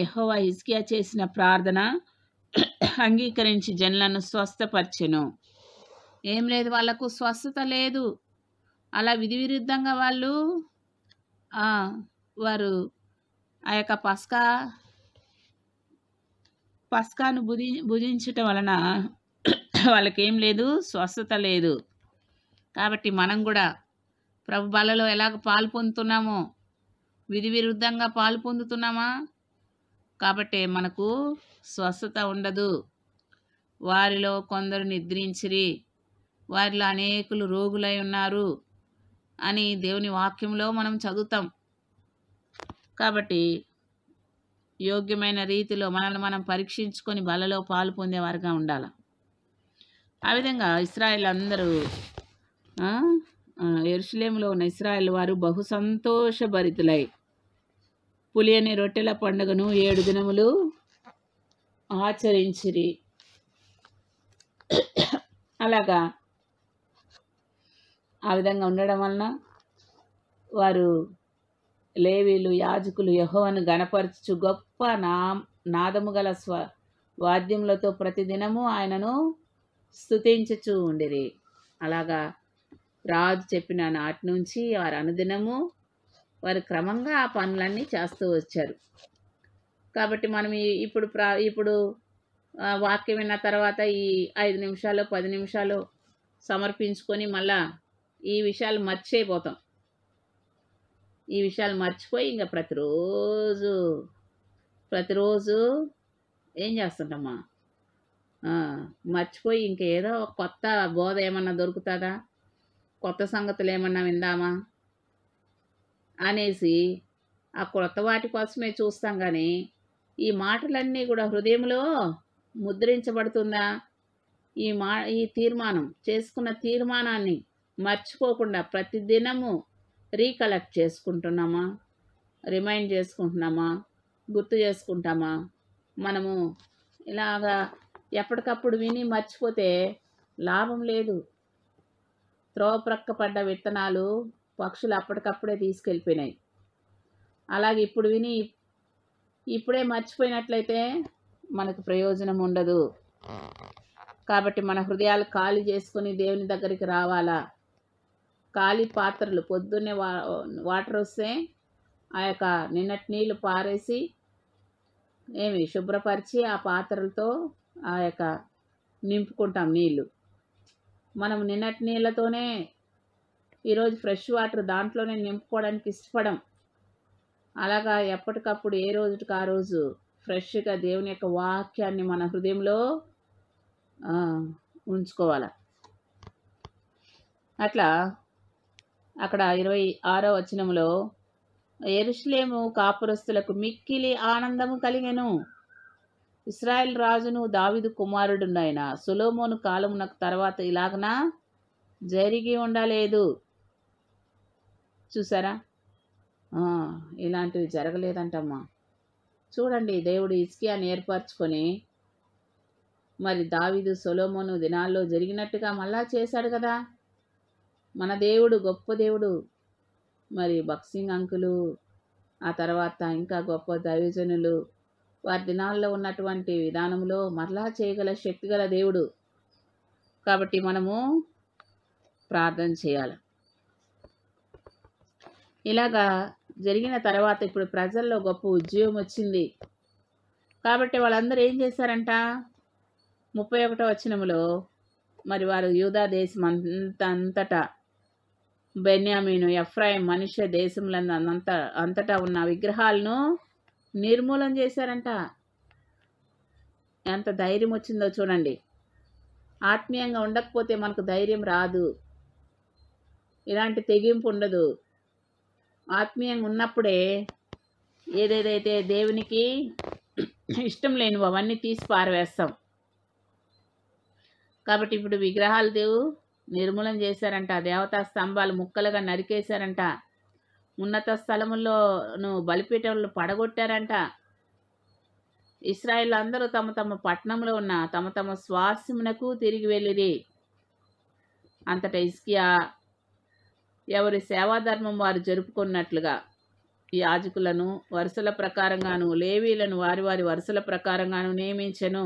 యహోవా హిజ్కియా చేసిన ప్రార్థన అంగీకరించి జనులను స్వస్థపరచెను ఏం లేదు వాళ్ళకు స్వస్థత లేదు అలా విధివిరుద్ధంగా వాళ్ళు వారు ఆ యొక్క పస్కా పస్కాను భుజి భుజించటం వలన వాళ్ళకేం లేదు స్వస్థత లేదు కాబట్టి మనం కూడా ప్రభు బలలో ఎలాగ పాలు పొందుతున్నామో విధి విరుద్ధంగా పాలు పొందుతున్నామా కాబట్టి మనకు స్వస్థత ఉండదు వారిలో కొందరు నిద్రించిరి వారిలో అనేకులు రోగులై ఉన్నారు అని దేవుని వాక్యంలో మనం చదువుతాం కాబట్టి యోగ్యమైన రీతిలో మనల్ని మనం పరీక్షించుకొని బలలో పాలు పొందేవారుగా ఉండాలి ఆ విధంగా ఇస్రాయల్ అందరూ ఎరుసలేములో ఉన్న ఇస్రాయల్ వారు బహు సంతోషభరితులై పులియని రొట్టెల పండుగను ఏడు దినములు ఆచరించిరి అలాగా ఆ విధంగా ఉండడం వలన వారు లేవీలు యాజకులు యహోవను గణపరచు గొప్ప నా నాదము గల స్వ వాద్యములతో ప్రతిదినము ఆయనను స్థుతించుచూ ఉండిరి అలాగా రాజు చెప్పిన నాటి నుంచి వారు అనుదినము వారు క్రమంగా ఆ పనులన్నీ చేస్తూ వచ్చారు కాబట్టి మనం ఇప్పుడు ప్రా ఇప్పుడు వాక్యం విన్న తర్వాత ఈ ఐదు నిమిషాలు పది నిమిషాలు సమర్పించుకొని మళ్ళా ఈ విషయాలు మర్చిపోతాం ఈ విషయాలు మర్చిపోయి ఇంకా ప్రతిరోజు ప్రతిరోజు ఏం చేస్తుంటామా మర్చిపోయి ఇంకేదో కొత్త బోధ ఏమన్నా దొరుకుతుందా కొత్త సంగతులు ఏమన్నా విందామా అనేసి ఆ కొత్త వాటి కోసమే చూస్తాం కానీ ఈ మాటలన్నీ కూడా హృదయంలో ముద్రించబడుతుందా ఈ మా ఈ తీర్మానం చేసుకున్న తీర్మానాన్ని మర్చిపోకుండా ప్రతిదినము రీకలెక్ట్ చేసుకుంటున్నామా రిమైండ్ చేసుకుంటున్నామా గుర్తు చేసుకుంటామా మనము ఇలాగా ఎప్పటికప్పుడు విని మర్చిపోతే లాభం లేదు త్రోవ పడ్డ విత్తనాలు పక్షులు అప్పటికప్పుడే తీసుకెళ్ళిపోయినాయి అలాగే ఇప్పుడు విని ఇప్పుడే మర్చిపోయినట్లయితే మనకు ప్రయోజనం ఉండదు కాబట్టి మన హృదయాలు ఖాళీ చేసుకుని దేవుని దగ్గరికి రావాలా ఖాళీ పాత్రలు పొద్దున్నే వా వాటర్ వస్తే ఆ యొక్క నిన్నటి నీళ్ళు పారేసి ఏమి శుభ్రపరిచి ఆ పాత్రలతో ఆ యొక్క నింపుకుంటాం నీళ్ళు మనం నిన్నటి నీళ్ళతోనే ఈరోజు ఫ్రెష్ వాటర్ దాంట్లోనే నింపుకోవడానికి ఇష్టపడం అలాగా ఎప్పటికప్పుడు ఏ రోజుకి ఆ రోజు ఫ్రెష్గా దేవుని యొక్క వాక్యాన్ని మన హృదయంలో ఉంచుకోవాలి అట్లా అక్కడ ఇరవై ఆరో వచనంలో ఎరుషులేము కాపురస్తులకు మిక్కిలి ఆనందము కలిగెను ఇస్రాయల్ రాజును దావిదు కుమారుడున్నాయన సులోమోను కాలమునకు తర్వాత ఇలాగనా జరిగి ఉండలేదు చూసారా ఇలాంటివి జరగలేదంటమ్మా చూడండి దేవుడు ఇస్కియాని ఏర్పరచుకొని మరి దావిదు సొలోమోను దినాల్లో జరిగినట్టుగా మళ్ళా చేశాడు కదా మన దేవుడు గొప్ప దేవుడు మరి బక్సింగ్ అంకులు ఆ తర్వాత ఇంకా గొప్ప దైవజనులు వారి దినాల్లో ఉన్నటువంటి విధానంలో మరలా చేయగల శక్తిగల దేవుడు కాబట్టి మనము ప్రార్థన చేయాలి ఇలాగా జరిగిన తర్వాత ఇప్పుడు ప్రజల్లో గొప్ప ఉద్యోగం వచ్చింది కాబట్టి వాళ్ళందరూ ఏం చేశారంట ముప్పై ఒకటో వచనములో మరి వారు యూదా దేశం అంత అంతటా బెన్యామీను ఎఫ్రాయిం మనుష్య దేశంలో అంత అంతటా ఉన్న విగ్రహాలను నిర్మూలన చేశారంట ఎంత ధైర్యం వచ్చిందో చూడండి ఆత్మీయంగా ఉండకపోతే మనకు ధైర్యం రాదు ఇలాంటి తెగింపు ఉండదు ఆత్మీయంగా ఉన్నప్పుడే ఏదేదైతే దేవునికి ఇష్టం లేనివో అవన్నీ తీసి పారవేస్తాం కాబట్టి ఇప్పుడు విగ్రహాలు దేవు నిర్మూలన చేశారంట దేవతా స్తంభాలు ముక్కలుగా నరికేశారంట ఉన్నత స్థలముల్లోను బలిపీఠంలో పడగొట్టారంట ఇస్రాయిల్ అందరూ తమ తమ పట్టణంలో ఉన్న తమ తమ స్వాస్యమునకు తిరిగి వెళ్ళిరి అంతటా ఇస్కియా ఎవరి సేవాధర్మం వారు జరుపుకున్నట్లుగా యాజకులను వరుసల ప్రకారంగాను లేవీలను వారి వారి వరుసల ప్రకారంగాను నియమించను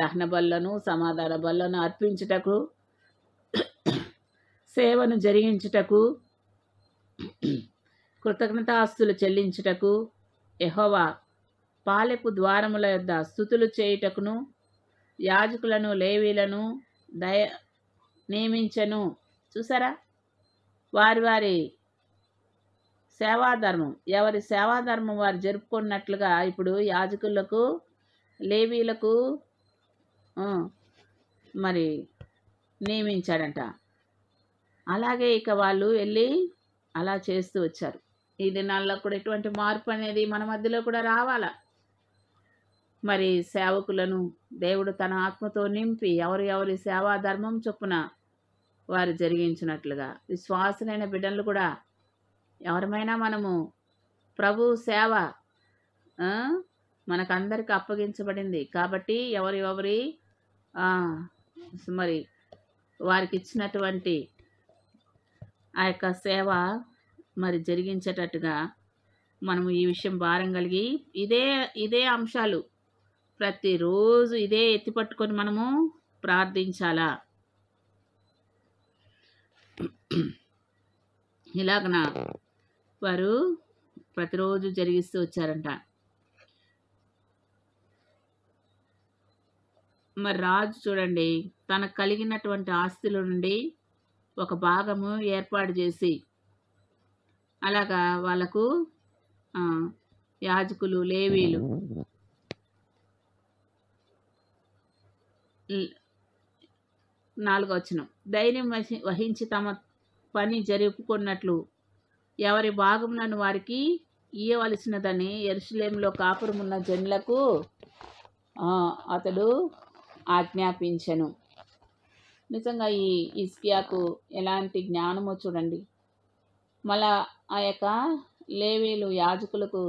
దహన బళ్ళను సమాధాన బళ్ళను అర్పించుటకు సేవను జరిగించుటకు కృతజ్ఞతాస్తులు చెల్లించుటకు ఎహోవా పాలెపు ద్వారముల యొద్ద స్థుతులు చేయుటకును యాజకులను లేవీలను దయ నియమించను చూసారా వారి వారి సేవాధర్మం ఎవరి సేవాధర్మం వారు జరుపుకున్నట్లుగా ఇప్పుడు యాజకులకు లేవీలకు మరి నియమించాడంట అలాగే ఇక వాళ్ళు వెళ్ళి అలా చేస్తూ వచ్చారు ఈ దినాల్లో కూడా ఎటువంటి మార్పు అనేది మన మధ్యలో కూడా రావాలా మరి సేవకులను దేవుడు తన ఆత్మతో నింపి ఎవరు ఎవరి సేవా ధర్మం చొప్పున వారు జరిగించినట్లుగా విశ్వాసులైన బిడ్డలు కూడా ఎవరమైనా మనము ప్రభు సేవ మనకందరికి అప్పగించబడింది కాబట్టి ఎవరి ఎవరి మరి వారికి ఇచ్చినటువంటి ఆ యొక్క సేవ మరి జరిగించేటట్టుగా మనము ఈ విషయం భారం కలిగి ఇదే ఇదే అంశాలు ప్రతిరోజు ఇదే ఎత్తిపట్టుకొని మనము ప్రార్థించాలా ఇలాగన వారు ప్రతిరోజు జరిగిస్తూ వచ్చారంట మరి రాజు చూడండి తనకు కలిగినటువంటి ఆస్తుల నుండి ఒక భాగము ఏర్పాటు చేసి అలాగా వాళ్ళకు యాజకులు లేవీలు నాలుగో వచనం ధైర్యం వహించి తమ పని జరుపుకున్నట్లు ఎవరి భాగములను వారికి ఇయ్యవలసినదని ఎరుసలేంలో కాపురమున్న జనులకు అతడు ఆజ్ఞాపించను నిజంగా ఈ ఇస్కియాకు ఎలాంటి జ్ఞానమో చూడండి మళ్ళా ఆ యొక్క లేవీలు యాజకులకు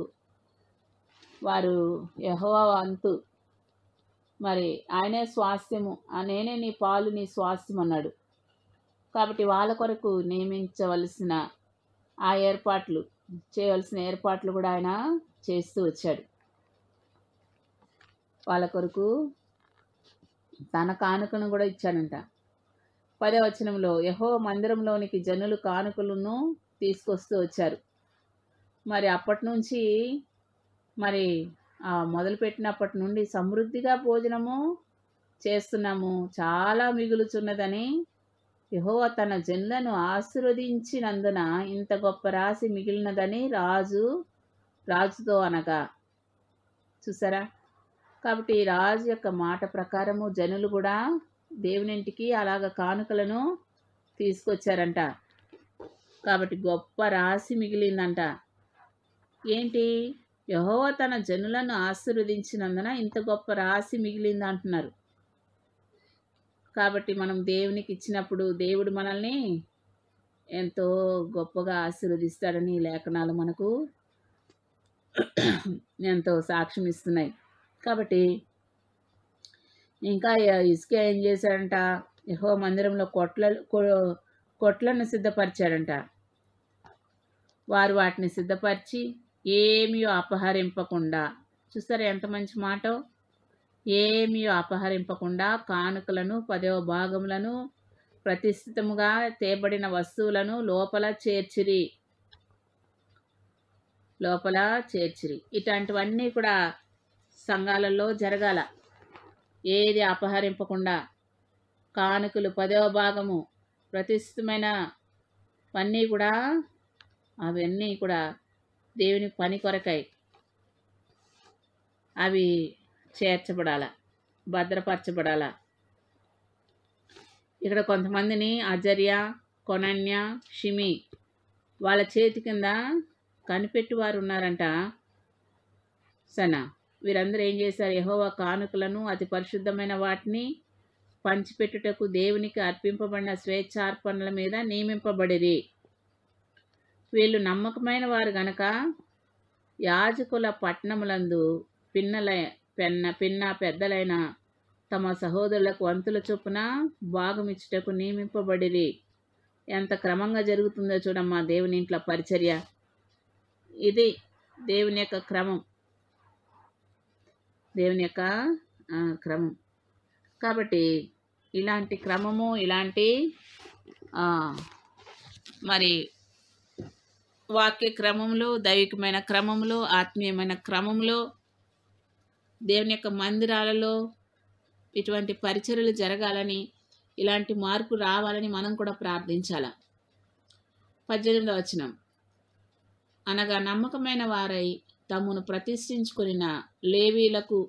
వారు యహోవా అంతు మరి ఆయనే స్వాస్థ్యము నేనే నీ పాలు నీ స్వాస్థ్యం అన్నాడు కాబట్టి వాళ్ళ కొరకు నియమించవలసిన ఆ ఏర్పాట్లు చేయవలసిన ఏర్పాట్లు కూడా ఆయన చేస్తూ వచ్చాడు వాళ్ళ కొరకు తన కానుకను కూడా ఇచ్చాడంట పదవచనంలో యహో మందిరంలోనికి జనులు కానుకలను తీసుకొస్తూ వచ్చారు మరి అప్పటి నుంచి మరి మొదలుపెట్టినప్పటి నుండి సమృద్ధిగా భోజనము చేస్తున్నాము చాలా మిగులుచున్నదని యహో తన జన్లను ఆశీర్వదించినందున ఇంత గొప్ప రాశి మిగిలినదని రాజు రాజుతో అనగా చూసారా కాబట్టి రాజు యొక్క మాట ప్రకారము జనులు కూడా దేవునింటికి అలాగ కానుకలను తీసుకొచ్చారంట కాబట్టి గొప్ప రాశి మిగిలిందంట ఏంటి యహోవ తన జనులను ఆశీర్వదించినందున ఇంత గొప్ప రాశి మిగిలింది అంటున్నారు కాబట్టి మనం దేవునికి ఇచ్చినప్పుడు దేవుడు మనల్ని ఎంతో గొప్పగా ఆశీర్వదిస్తాడని లేఖనాలు మనకు ఎంతో సాక్ష్యం ఇస్తున్నాయి కాబట్టి ఇంకా ఇసుక ఏం చేశాడంట యహో మందిరంలో కొట్ల కొట్లను సిద్ధపరిచాడంట వారు వాటిని సిద్ధపరిచి ఏమీ అపహరింపకుండా చూసారా ఎంత మంచి మాట ఏమీ అపహరింపకుండా కానుకలను పదవ భాగములను ప్రతిష్ఠితముగా తేబడిన వస్తువులను లోపల చేర్చిరి లోపల చేర్చిరి ఇట్లాంటివన్నీ కూడా సంఘాలలో జరగాల ఏది అపహరింపకుండా కానుకలు పదవ భాగము ప్రతిష్ఠితమైనవన్నీ కూడా అవన్నీ కూడా దేవుని పని కొరకై అవి చేర్చబడాల భద్రపరచబడాల ఇక్కడ కొంతమందిని అజర్య కొనన్య షిమి వాళ్ళ చేతి కింద కనిపెట్టి వారు ఉన్నారంట సన వీరందరూ ఏం చేశారు యహోవా కానుకలను అతి పరిశుద్ధమైన వాటిని పంచిపెట్టుటకు దేవునికి అర్పింపబడిన స్వేచ్ఛార్పణల మీద నియమింపబడిరి వీళ్ళు నమ్మకమైన వారు గనక యాజకుల పట్టణములందు పిన్నల పెన్న పిన్న పెద్దలైన తమ సహోదరులకు వంతుల చొప్పున భాగమిచ్చుటకు నియమింపబడిరి ఎంత క్రమంగా జరుగుతుందో చూడమ్మా దేవుని ఇంట్లో పరిచర్య ఇది దేవుని యొక్క క్రమం దేవుని యొక్క క్రమం కాబట్టి ఇలాంటి క్రమము ఇలాంటి మరి వాక్య క్రమంలో దైవికమైన క్రమంలో ఆత్మీయమైన క్రమంలో దేవుని యొక్క మందిరాలలో ఇటువంటి పరిచయలు జరగాలని ఇలాంటి మార్పు రావాలని మనం కూడా ప్రార్థించాల పద్దెనిమిదవ వచనం అనగా నమ్మకమైన వారై తమను ప్రతిష్ఠించుకున్న లేవీలకు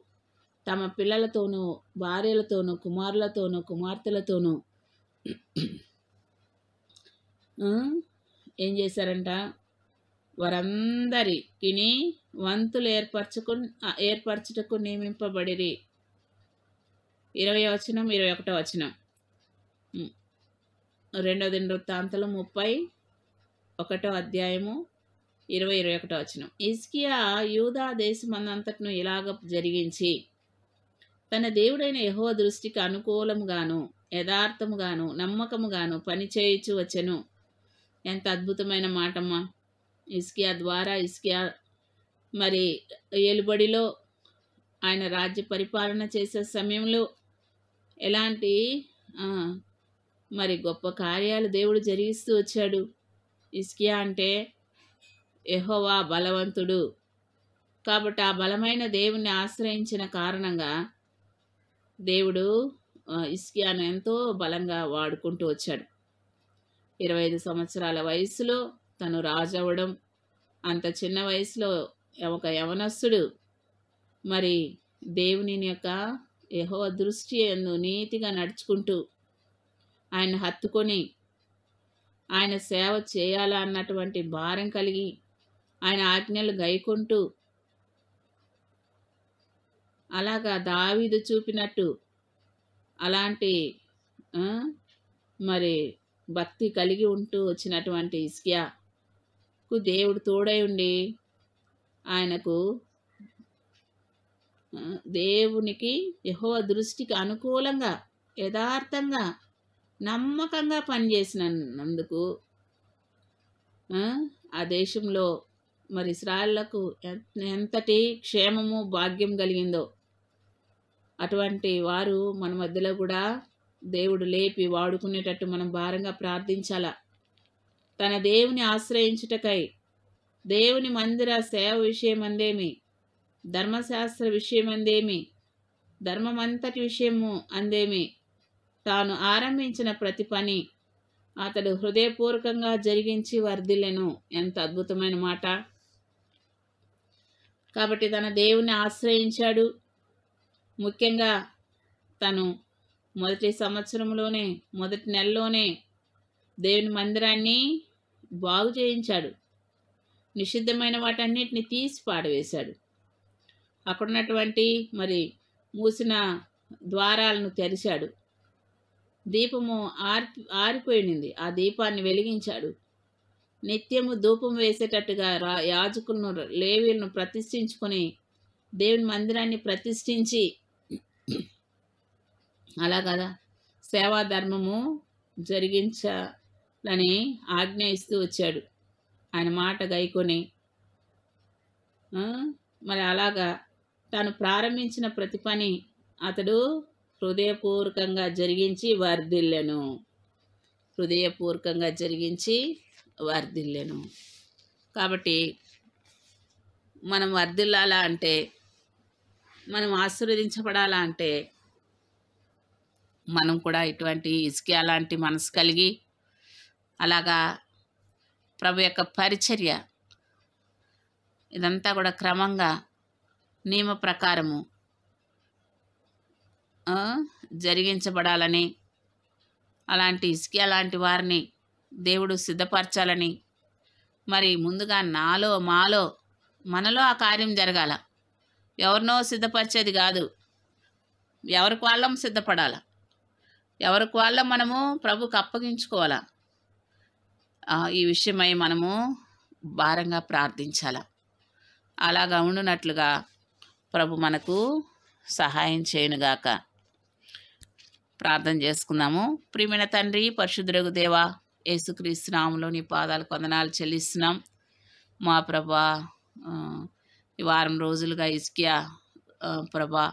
తమ పిల్లలతోనూ భార్యలతోనూ కుమారులతోనూ కుమార్తెలతోనూ ఏం చేశారంట వారందరికిని వంతులు ఏర్పరచుకు ఏర్పరచుటకు నియమింపబడిరి ఇరవై వచనం ఇరవై ఒకటో వచనం రెండో దిన వృత్తాంతలు ముప్పై ఒకటో అధ్యాయము ఇరవై ఇరవై ఒకటో వచనం ఇస్కియా యూదా దేశమందంతటను ఇలాగ జరిగించి తన దేవుడైన యహో దృష్టికి అనుకూలముగాను యథార్థముగాను నమ్మకముగాను పనిచేయచ్చు వచ్చను ఎంత అద్భుతమైన మాటమ్మా ఇస్కియా ద్వారా ఇస్కియా మరి ఏలుబడిలో ఆయన రాజ్య పరిపాలన చేసే సమయంలో ఎలాంటి మరి గొప్ప కార్యాలు దేవుడు జరిగిస్తూ వచ్చాడు ఇస్కియా అంటే ఎహోవా బలవంతుడు కాబట్టి ఆ బలమైన దేవుణ్ణి ఆశ్రయించిన కారణంగా దేవుడు ఇస్కియాను ఎంతో బలంగా వాడుకుంటూ వచ్చాడు ఇరవై ఐదు సంవత్సరాల వయసులో తను రాజవడం అంత చిన్న వయసులో ఒక యవనస్సుడు మరి దేవుని యొక్క యహో దృష్టి ఎందు నీతిగా నడుచుకుంటూ ఆయన హత్తుకొని ఆయన సేవ చేయాలా అన్నటువంటి భారం కలిగి ఆయన ఆజ్ఞలు గైకుంటూ అలాగా దావీదు చూపినట్టు అలాంటి మరి భక్తి కలిగి ఉంటూ వచ్చినటువంటి ఇస్కియా కు దేవుడు తోడై ఉండి ఆయనకు దేవునికి యహోవ దృష్టికి అనుకూలంగా యథార్థంగా నమ్మకంగా పనిచేసినందుకు ఆ దేశంలో మరి ఇస్రాళ్ళకు ఎంతటి క్షేమము భాగ్యం కలిగిందో అటువంటి వారు మన మధ్యలో కూడా దేవుడు లేపి వాడుకునేటట్టు మనం భారంగా ప్రార్థించాలా తన దేవుని ఆశ్రయించుటకై దేవుని మందిర సేవ విషయమందేమి ధర్మశాస్త్ర విషయమందేమి ధర్మమంతటి విషయము అందేమి తాను ఆరంభించిన ప్రతి పని అతడు హృదయపూర్వకంగా జరిగించి వర్ధిల్లెను ఎంత అద్భుతమైన మాట కాబట్టి తన దేవుని ఆశ్రయించాడు ముఖ్యంగా తను మొదటి సంవత్సరంలోనే మొదటి నెలలోనే దేవుని మందిరాన్ని బాగు చేయించాడు నిషిద్ధమైన వాటన్నిటిని తీసి పాడవేశాడు అక్కడున్నటువంటి మరి మూసిన ద్వారాలను తెరిచాడు దీపము ఆరి ఆరిపోయింది ఆ దీపాన్ని వెలిగించాడు నిత్యము ధూపం వేసేటట్టుగా రా యాజకులను లేవీలను ప్రతిష్ఠించుకొని దేవుని మందిరాన్ని ప్రతిష్ఠించి అలా కదా సేవా ధర్మము జరిగించ లని ఆజ్ఞ ఇస్తూ వచ్చాడు ఆయన మాట గైకొని మరి అలాగా తాను ప్రారంభించిన ప్రతి పని అతడు హృదయపూర్వకంగా జరిగించి వర్ధిల్లెను హృదయపూర్వకంగా జరిగించి వర్ధిల్లెను కాబట్టి మనం వర్ధిల్లాలా అంటే మనం ఆశీర్వదించబడాలా అంటే మనం కూడా ఇటువంటి ఇసుక అలాంటి మనసు కలిగి అలాగా ప్రభు యొక్క పరిచర్య ఇదంతా కూడా క్రమంగా నియమ ప్రకారము జరిగించబడాలని అలాంటి ఇసుకి అలాంటి వారిని దేవుడు సిద్ధపరచాలని మరి ముందుగా నాలో మాలో మనలో ఆ కార్యం జరగాల ఎవరినో సిద్ధపరిచేది కాదు ఎవరికి వాళ్ళం సిద్ధపడాల ఎవరికి వాళ్ళం మనము ప్రభుకు అప్పగించుకోవాలా ఈ విషయమై మనము భారంగా ప్రార్థించాల అలాగా ఉండునట్లుగా ప్రభు మనకు సహాయం చేయనుగాక ప్రార్థన చేసుకుందాము ప్రియమైన తండ్రి పరశుద్రగు దేవ యేసుక్రీస్తు నామంలో నీ పాదాలు కొందనాలు చెల్లిస్తున్నాం మా ప్రభా వారం రోజులుగా ఇస్కియా ప్రభా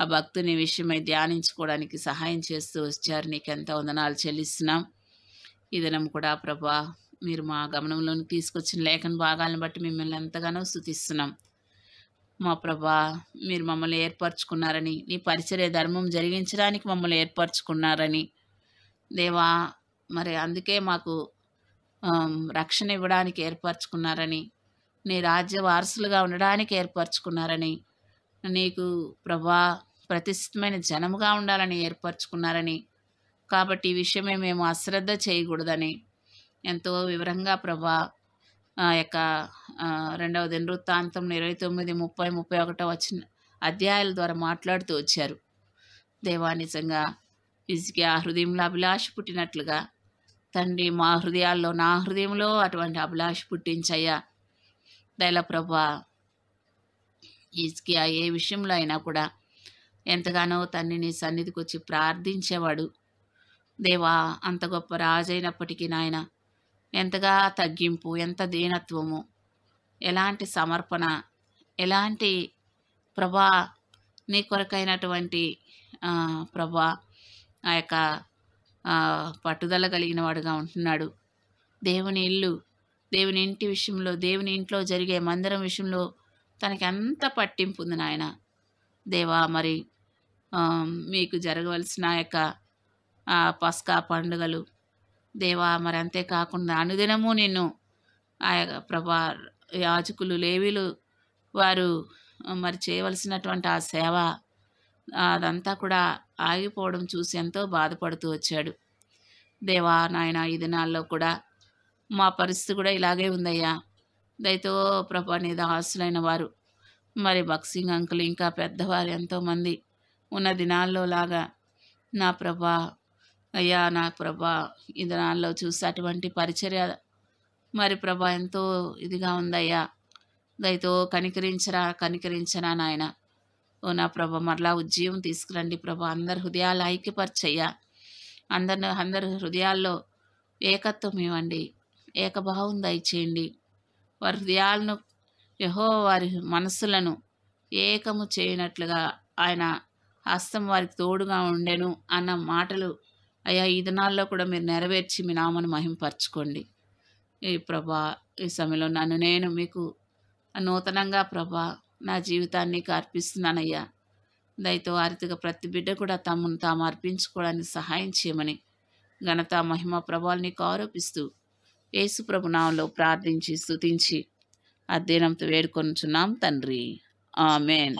ఆ భక్తుని విషయమై ధ్యానించుకోవడానికి సహాయం చేస్తూ వచ్చారు నీకెంత వందనాలు చెల్లిస్తున్నాం ఈ దినం కూడా ప్రభా మీరు మా గమనంలోని తీసుకొచ్చిన లేఖన భాగాలను బట్టి మిమ్మల్ని ఎంతగానో స్థుతిస్తున్నాం మా ప్రభా మీరు మమ్మల్ని ఏర్పరచుకున్నారని నీ పరిచర్య ధర్మం జరిగించడానికి మమ్మల్ని ఏర్పరచుకున్నారని దేవా మరి అందుకే మాకు రక్షణ ఇవ్వడానికి ఏర్పరచుకున్నారని నీ రాజ్య వారసులుగా ఉండడానికి ఏర్పరచుకున్నారని నీకు ప్రభా ప్రతిష్ఠితమైన జనముగా ఉండాలని ఏర్పరచుకున్నారని కాబట్టి ఈ విషయమే మేము అశ్రద్ధ చేయకూడదని ఎంతో వివరంగా ప్రభా ఆ యొక్క రెండవ దినవృత్తాంతంలో ఇరవై తొమ్మిది ముప్పై ముప్పై ఒకటో వచ్చిన అధ్యాయాల ద్వారా మాట్లాడుతూ వచ్చారు దేవా నిజంగా ఇసుకి ఆ హృదయంలో అభిలాష పుట్టినట్లుగా తండ్రి మా హృదయాల్లో నా హృదయంలో అటువంటి అభిలాష పుట్టించయ్యా దయల ప్రభా ఆ ఏ విషయంలో అయినా కూడా ఎంతగానో తండ్రిని సన్నిధికి వచ్చి ప్రార్థించేవాడు దేవా అంత గొప్ప రాజైనప్పటికీ నాయన ఎంతగా తగ్గింపు ఎంత దీనత్వము ఎలాంటి సమర్పణ ఎలాంటి ప్రభా నీ కొరకైనటువంటి ప్రభా ఆ యొక్క పట్టుదల కలిగిన వాడుగా ఉంటున్నాడు దేవుని ఇల్లు దేవుని ఇంటి విషయంలో దేవుని ఇంట్లో జరిగే మందిరం విషయంలో తనకి ఎంత పట్టింపు ఉంది నాయన దేవా మరి మీకు జరగవలసిన యొక్క పస్కా పండుగలు దేవా మరి అంతేకాకుండా అనుదినము నిన్ను ఆ ప్రభా యాజకులు లేవీలు వారు మరి చేయవలసినటువంటి ఆ సేవ అదంతా కూడా ఆగిపోవడం చూసి ఎంతో బాధపడుతూ వచ్చాడు దేవా నాయన ఈ దినాల్లో కూడా మా పరిస్థితి కూడా ఇలాగే ఉందయ్యా దయతో ప్రభా నీ దాసులైన వారు మరి బక్సింగ్ అంకులు ఇంకా పెద్దవారు ఎంతోమంది ఉన్న దినాల్లో లాగా నా ప్రభా అయ్యా నా ప్రభా ఇది చూసి అటువంటి పరిచర్య మరి ప్రభా ఎంతో ఇదిగా ఉందయ్యా దయతో కనికరించరా కనికరించరా నాయన ఓ నా ప్రభ మరలా ఉజ్జీవం తీసుకురండి ప్రభ అందరి హృదయాలు ఐక్యపరిచయ్యా అందరి అందరి హృదయాల్లో ఏకత్వం ఇవ్వండి ఏకభావం దయచేయండి వారి హృదయాలను యహో వారి మనస్సులను ఏకము చేయనట్లుగా ఆయన హస్తం వారికి తోడుగా ఉండెను అన్న మాటలు అయ్యా ఈ దినాల్లో కూడా మీరు నెరవేర్చి మీ నామను మహింపరచుకోండి ఈ ప్రభా ఈ సమయంలో నన్ను నేను మీకు నూతనంగా ప్రభా నా జీవితాన్ని అర్పిస్తున్నానయ్యా దయతో ఆర్థిక ప్రతి బిడ్డ కూడా తమను తాము అర్పించుకోవడానికి సహాయం చేయమని ఘనత మహిమ ప్రభావాలని ఆరోపిస్తూ యేసు నామంలో ప్రార్థించి స్తుతించి అధ్యయనంతో వేడుకొనుచున్నాం తండ్రి ఆమెన్